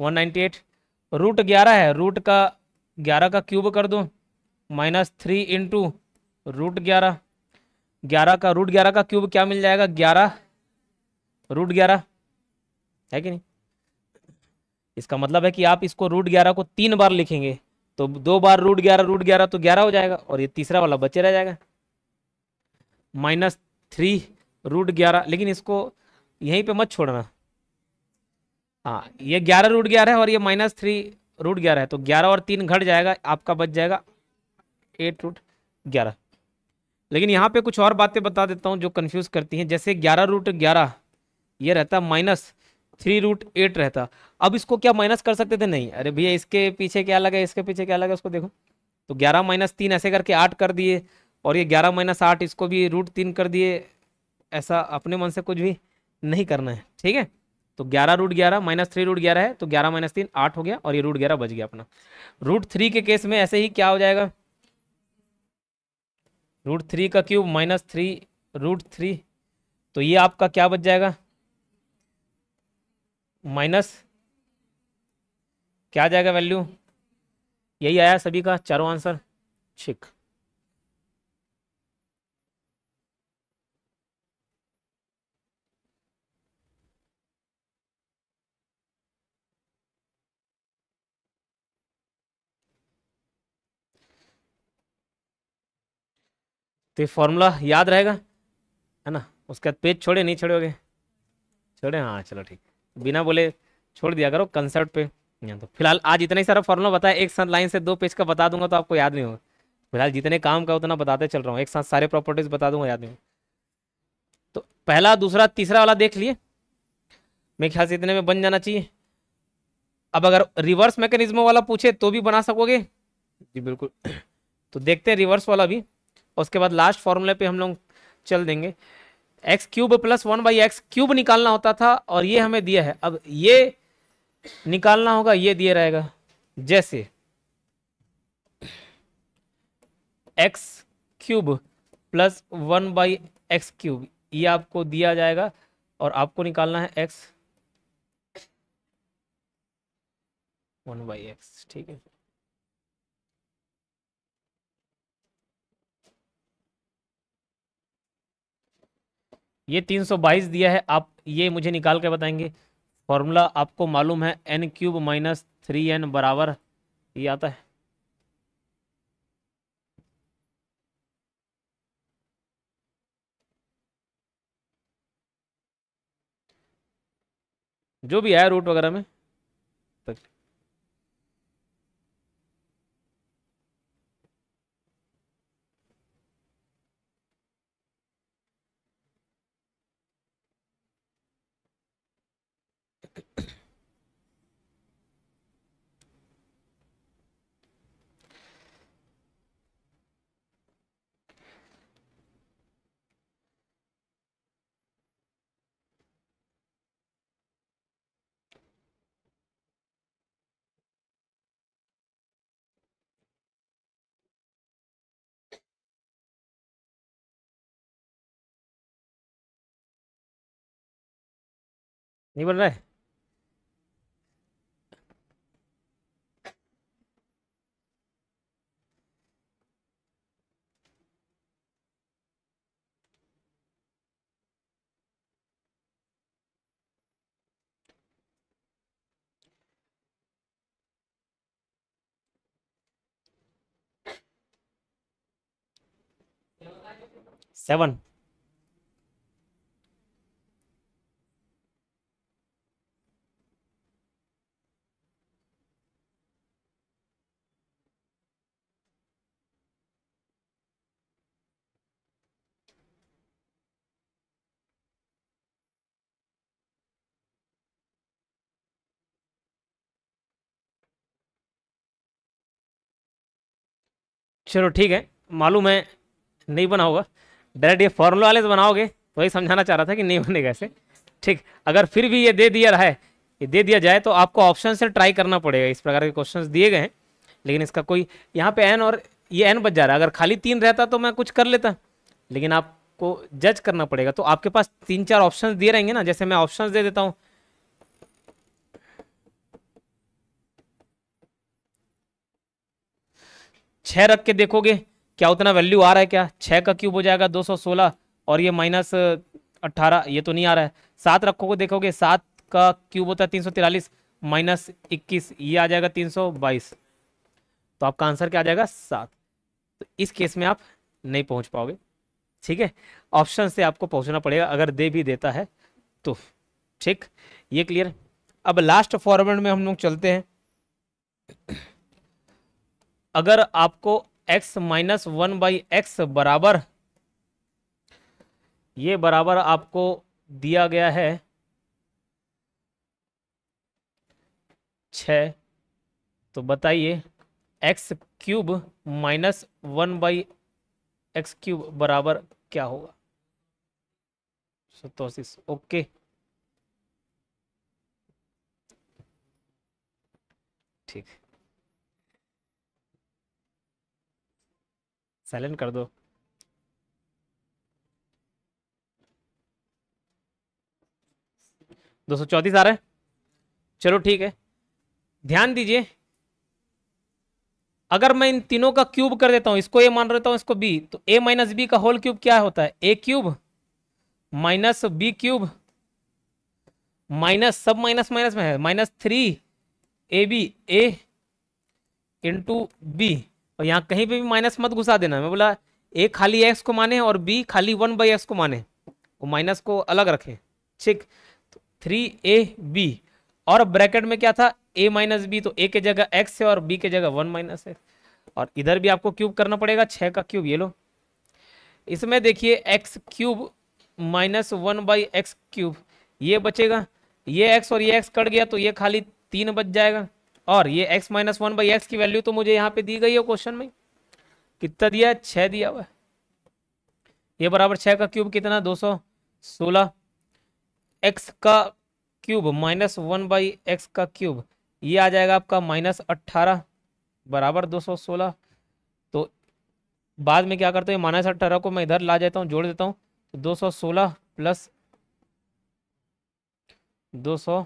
वन नाइन्टी एट रूट ग्यारह है रूट का ग्यारह का क्यूब कर दो माइनस थ्री इंटू रूट ग्यारह ग्यारह का रूट ग्यारह का क्यूब क्या मिल जाएगा ग्यारह रूट ग्यारह है कि नहीं इसका मतलब है कि आप इसको रूट ग्यारह को तीन बार लिखेंगे तो दो बार रूट ग्यारह रूट ग्यारह तो ग्यारह हो जाएगा और ये तीसरा वाला बचे रह जाएगा माइनस थ्री रूट ग्यारह लेकिन इसको यहीं पे मत छोड़ना हाँ ये ग्यारह रूट ग्यारह है और ये माइनस थ्री रूट ग्यारह है तो ग्यारह और तीन घट जाएगा आपका बच जाएगा एट रूट ग्यारह लेकिन यहाँ पे कुछ और बातें बता देता हूँ जो कंफ्यूज करती हैं जैसे ग्यारह रूट ग्यारह ये रहता माइनस थ्री रूट एट रहता अब इसको क्या माइनस कर सकते थे नहीं अरे भैया इसके पीछे क्या लगा इसके पीछे क्या लगा उसको देखो तो ग्यारह माइनस तीन ऐसे करके आठ कर दिए और ये ग्यारह माइनस आठ इसको भी रूट तीन कर दिए ऐसा अपने मन से कुछ भी नहीं करना है ठीक है तो ग्यारह रूट ग्यारह माइनस थ्री रूट ग्यारह है तो ग्यारह माइनस तीन आठ हो गया और ये रूट ग्यारह बच गया अपना रूट थ्री के केस में ऐसे ही क्या हो जाएगा रूट थ्री का cube minus three root three तो ये आपका क्या बच जाएगा माइनस क्या जाएगा वैल्यू यही आया सभी का चारों आंसर ठीक तो ये फॉर्मूला याद रहेगा है ना उसके बाद पेज छोड़े नहीं छोड़ोगे छोड़े हाँ चलो ठीक बिना बोले छोड़ दिया करो कंसर्ट पे यहाँ तो फिलहाल आज इतना ही सारा फॉर्मूला बताया एक साथ लाइन से दो पेज का बता दूंगा तो आपको याद नहीं होगा फिलहाल जितने काम का उतना बताते चल रहा हूँ एक साथ सारे प्रॉपर्टीज बता दूंगा याद नहीं तो पहला दूसरा तीसरा वाला देख लिए मेरे ख्याल से इतने में बन जाना चाहिए अब अगर रिवर्स मैकेनिज्म वाला पूछे तो भी बना सकोगे जी बिल्कुल तो देखते हैं रिवर्स वाला भी उसके बाद लास्ट फॉर्मूले पे हम लोग चल देंगे x cube plus one by x cube निकालना होता था और ये हमें दिया है अब ये निकालना होगा ये दिया रहेगा जैसे x cube plus one by x cube ये आपको दिया जाएगा और आपको निकालना है एक्स वन बाई एक्स ठीक है ये 322 दिया है आप ये मुझे निकाल के बताएंगे फॉर्मूला आपको मालूम है n cube minus three n बराबर ये आता है जो भी आया रूट वगैरह में नहीं बन रहा है सेवन चलो ठीक है मालूम है नहीं बना होगा डायरेक्ट ये फॉर्मूला वाले से तो बनाओगे वही समझाना चाह रहा था कि नहीं बनेगा ऐसे ठीक अगर फिर भी ये दे दिया रहा है ये दे दिया जाए तो आपको ऑप्शन से ट्राई करना पड़ेगा इस प्रकार के क्वेश्चन दिए गए हैं लेकिन इसका कोई यहाँ पे एन और ये एन बच जा रहा है अगर खाली तीन रहता तो मैं कुछ कर लेता लेकिन आपको जज करना पड़ेगा तो आपके पास तीन चार ऑप्शन दिए रहेंगे ना जैसे मैं ऑप्शन दे देता हूँ छः रख के देखोगे क्या उतना वैल्यू आ रहा है क्या छः का क्यूब हो जाएगा दो सौ सोलह और ये माइनस अट्ठारह ये तो नहीं आ रहा है सात रखोगे देखोगे सात का क्यूब होता है तीन सौ तिरालीस माइनस इक्कीस ये आ जाएगा तीन सौ बाईस तो आपका आंसर क्या आ जाएगा सात तो इस केस में आप नहीं पहुंच पाओगे ठीक है ऑप्शन से आपको पहुंचना पड़ेगा अगर दे भी देता है तो ठीक ये क्लियर अब लास्ट फॉर्मेट में हम लोग चलते हैं अगर आपको x minus one by x बराबर ये बराबर आपको दिया गया है छ तो बताइए x cube minus one by x cube बराबर क्या होगा सतोसिस ओके ठीक है साइलेंट कर दो दो सौ चौतीस आ रहे चलो ठीक है ध्यान दीजिए अगर मैं इन तीनों का क्यूब कर देता हूं इसको ए मान रहता हूं इसको बी तो ए माइनस बी का होल क्यूब क्या होता है a cube minus B cube minus सब माइनस माइनस में है minus three A b a into b और यहाँ कहीं पे भी माइनस मत घुसा देना मैं बोला ए खाली एक्स को माने और बी खाली वन बाई एक्स को माने वो माइनस को अलग रखें ठीक थ्री ए बी और ब्रैकेट में क्या था ए माइनस बी तो ए के जगह एक्स है और बी के जगह वन माइनस है और इधर भी आपको क्यूब करना पड़ेगा छः का क्यूब ये लो इसमें देखिए x cube minus one by x cube ये बचेगा ये एक्स और ये एक्स कट गया तो ये खाली तीन बच जाएगा और ये x minus one by x की वैल्यू तो मुझे यहाँ पे दी गई है क्वेश्चन में कितना दिया है छः दिया हुआ है ये बराबर छः का क्यूब कितना दो सौ सोलह एक्स का cube minus one by x का क्यूब ये आ जाएगा आपका माइनस अट्ठारह बराबर दो सौ सोलह तो बाद में क्या करते हैं माइनस अट्ठारह को मैं इधर ला जाता हूँ जोड़ देता हूँ तो दो सौ सोलह प्लस दो सौ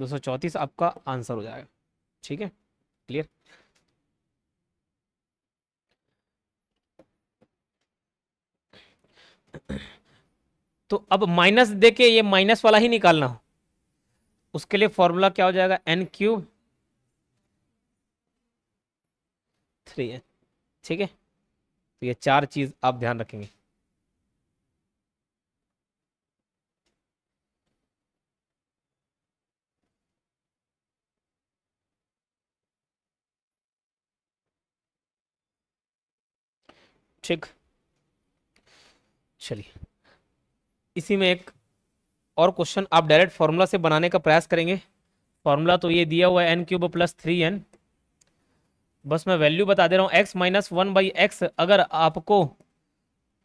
दो आपका आंसर हो जाएगा ठीक है क्लियर तो अब माइनस देके ये माइनस वाला ही निकालना हो उसके लिए फॉर्मूला क्या हो जाएगा एन क्यूब थ्री एन ठीक है तो ये चार चीज आप ध्यान रखेंगे चेक चलिए इसी में एक और क्वेश्चन आप डायरेक्ट फॉर्मूला से बनाने का प्रयास करेंगे फॉर्मूला तो ये दिया हुआ है n cube plus three n बस मैं वैल्यू बता दे रहा हूँ x minus one by x अगर आपको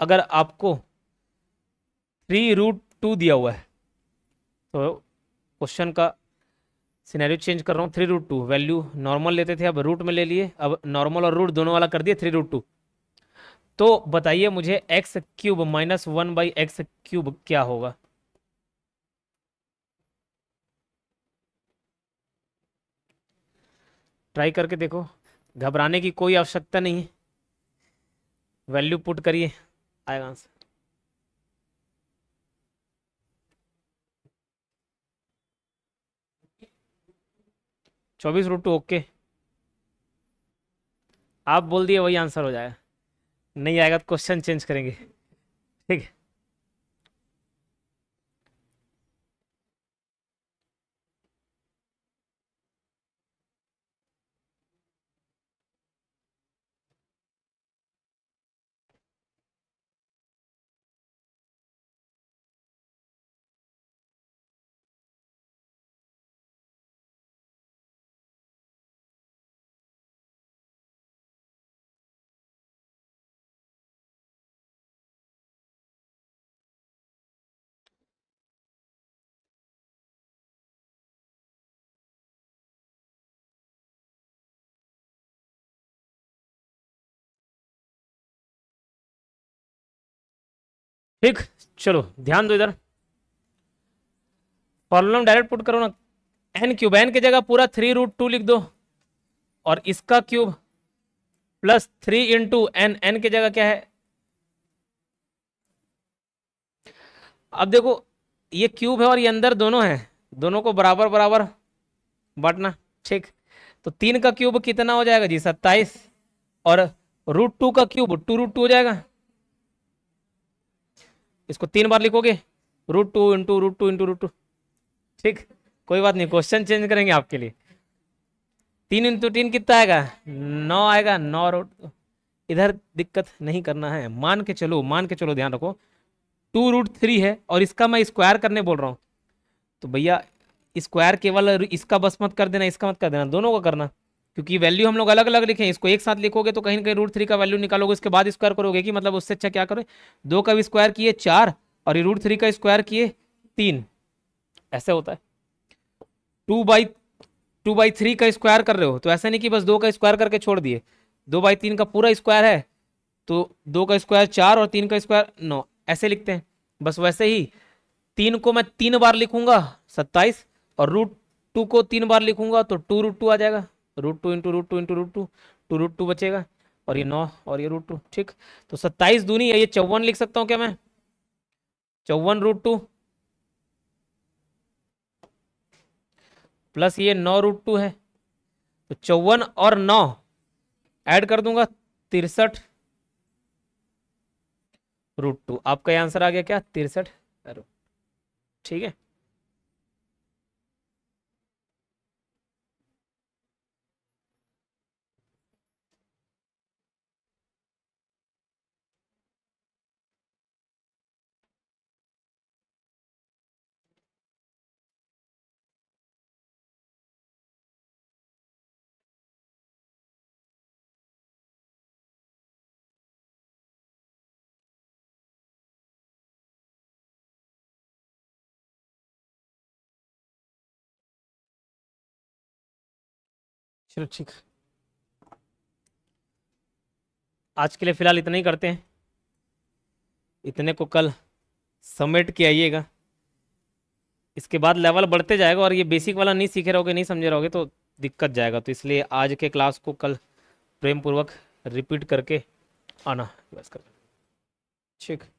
अगर आपको थ्री रूट टू दिया हुआ है तो क्वेश्चन का सिनेरियो चेंज कर रहा हूँ three root two value normal लेते थे अब रूट में ले लिए अब नॉर्मल और रूट दोनों वाला कर दिए थ्री रूट टू तो बताइए मुझे x cube minus one by x cube क्या होगा ट्राई करके देखो घबराने की कोई आवश्यकता नहीं है वैल्यू पुट करिए आएगा आंसर चौबीस रूट टू ओके आप बोल दिए वही आंसर हो जाएगा नहीं आएगा तो क्वेश्चन चेंज करेंगे ठीक है ठीक चलो ध्यान दो इधर प्रॉब्लम डायरेक्ट पुट करो ना एन क्यूब एन की जगह पूरा थ्री रूट टू लिख दो और इसका cube plus three into n n की जगह क्या है अब देखो ये क्यूब है और ये अंदर दोनों है दोनों को बराबर बराबर बांटना ठीक तो तीन का क्यूब कितना हो जाएगा जी सत्ताईस और रूट टू का क्यूब टू रूट टू हो जाएगा इसको तीन बार लिखोगे root two into root two into root two ठीक कोई बात नहीं क्वेश्चन चेंज करेंगे आपके लिए तीन इंटू तीन कितना आएगा नौ आएगा नौ रूट इधर दिक्कत नहीं करना है मान के चलो मान के चलो ध्यान रखो टू रूट थ्री है और इसका मैं स्क्वायर करने बोल रहा हूँ तो भैया स्क्वायर केवल इसका बस मत कर देना इसका मत कर देना दोनों का करना क्योंकि वैल्यू हम लोग अलग अलग लिखे इसको एक साथ लिखोगे तो कहीं ना कहीं रूट थ्री का वैल्यू निकालोगे उसके बाद स्क्वायर करोगे कि मतलब उससे अच्छा क्या करो दो का भी स्क्वायर किए चार और ये रूट थ्री का स्क्वायर किए तीन ऐसे होता है two by two by three का स्क्वायर कर रहे हो तो ऐसा नहीं कि बस दो का स्क्वायर करके छोड़ दिए दो बाई तीन का पूरा स्क्वायर है तो दो का स्क्वायर चार और तीन का स्क्वायर नौ ऐसे लिखते हैं बस वैसे ही तीन को मैं तीन बार लिखूंगा सत्ताईस और रूट टू को तीन बार लिखूंगा तो टू रूट टू आ जाएगा root two into root two into root two two root two बचेगा और ये हम्म। नौ और ये रूट टू ठीक तो सत्ताईस दूनी है ये चौवन लिख सकता हूं क्या मैं चौवन रूट टू प्लस ये नौ रूट टू है तो चौवन और नौ ऐड कर दूंगा तिरसठ रूट टू आपका आंसर आ गया क्या तिरसठ ठीक है चलो ठीक आज के लिए फिलहाल इतना ही करते हैं इतने को कल समेट के आइएगा इसके बाद लेवल बढ़ते जाएगा और ये बेसिक वाला नहीं सीखे रहोगे नहीं समझे रहोगे तो दिक्कत जाएगा तो इसलिए आज के क्लास को कल प्रेम पूर्वक रिपीट करके आना बस कर ठीक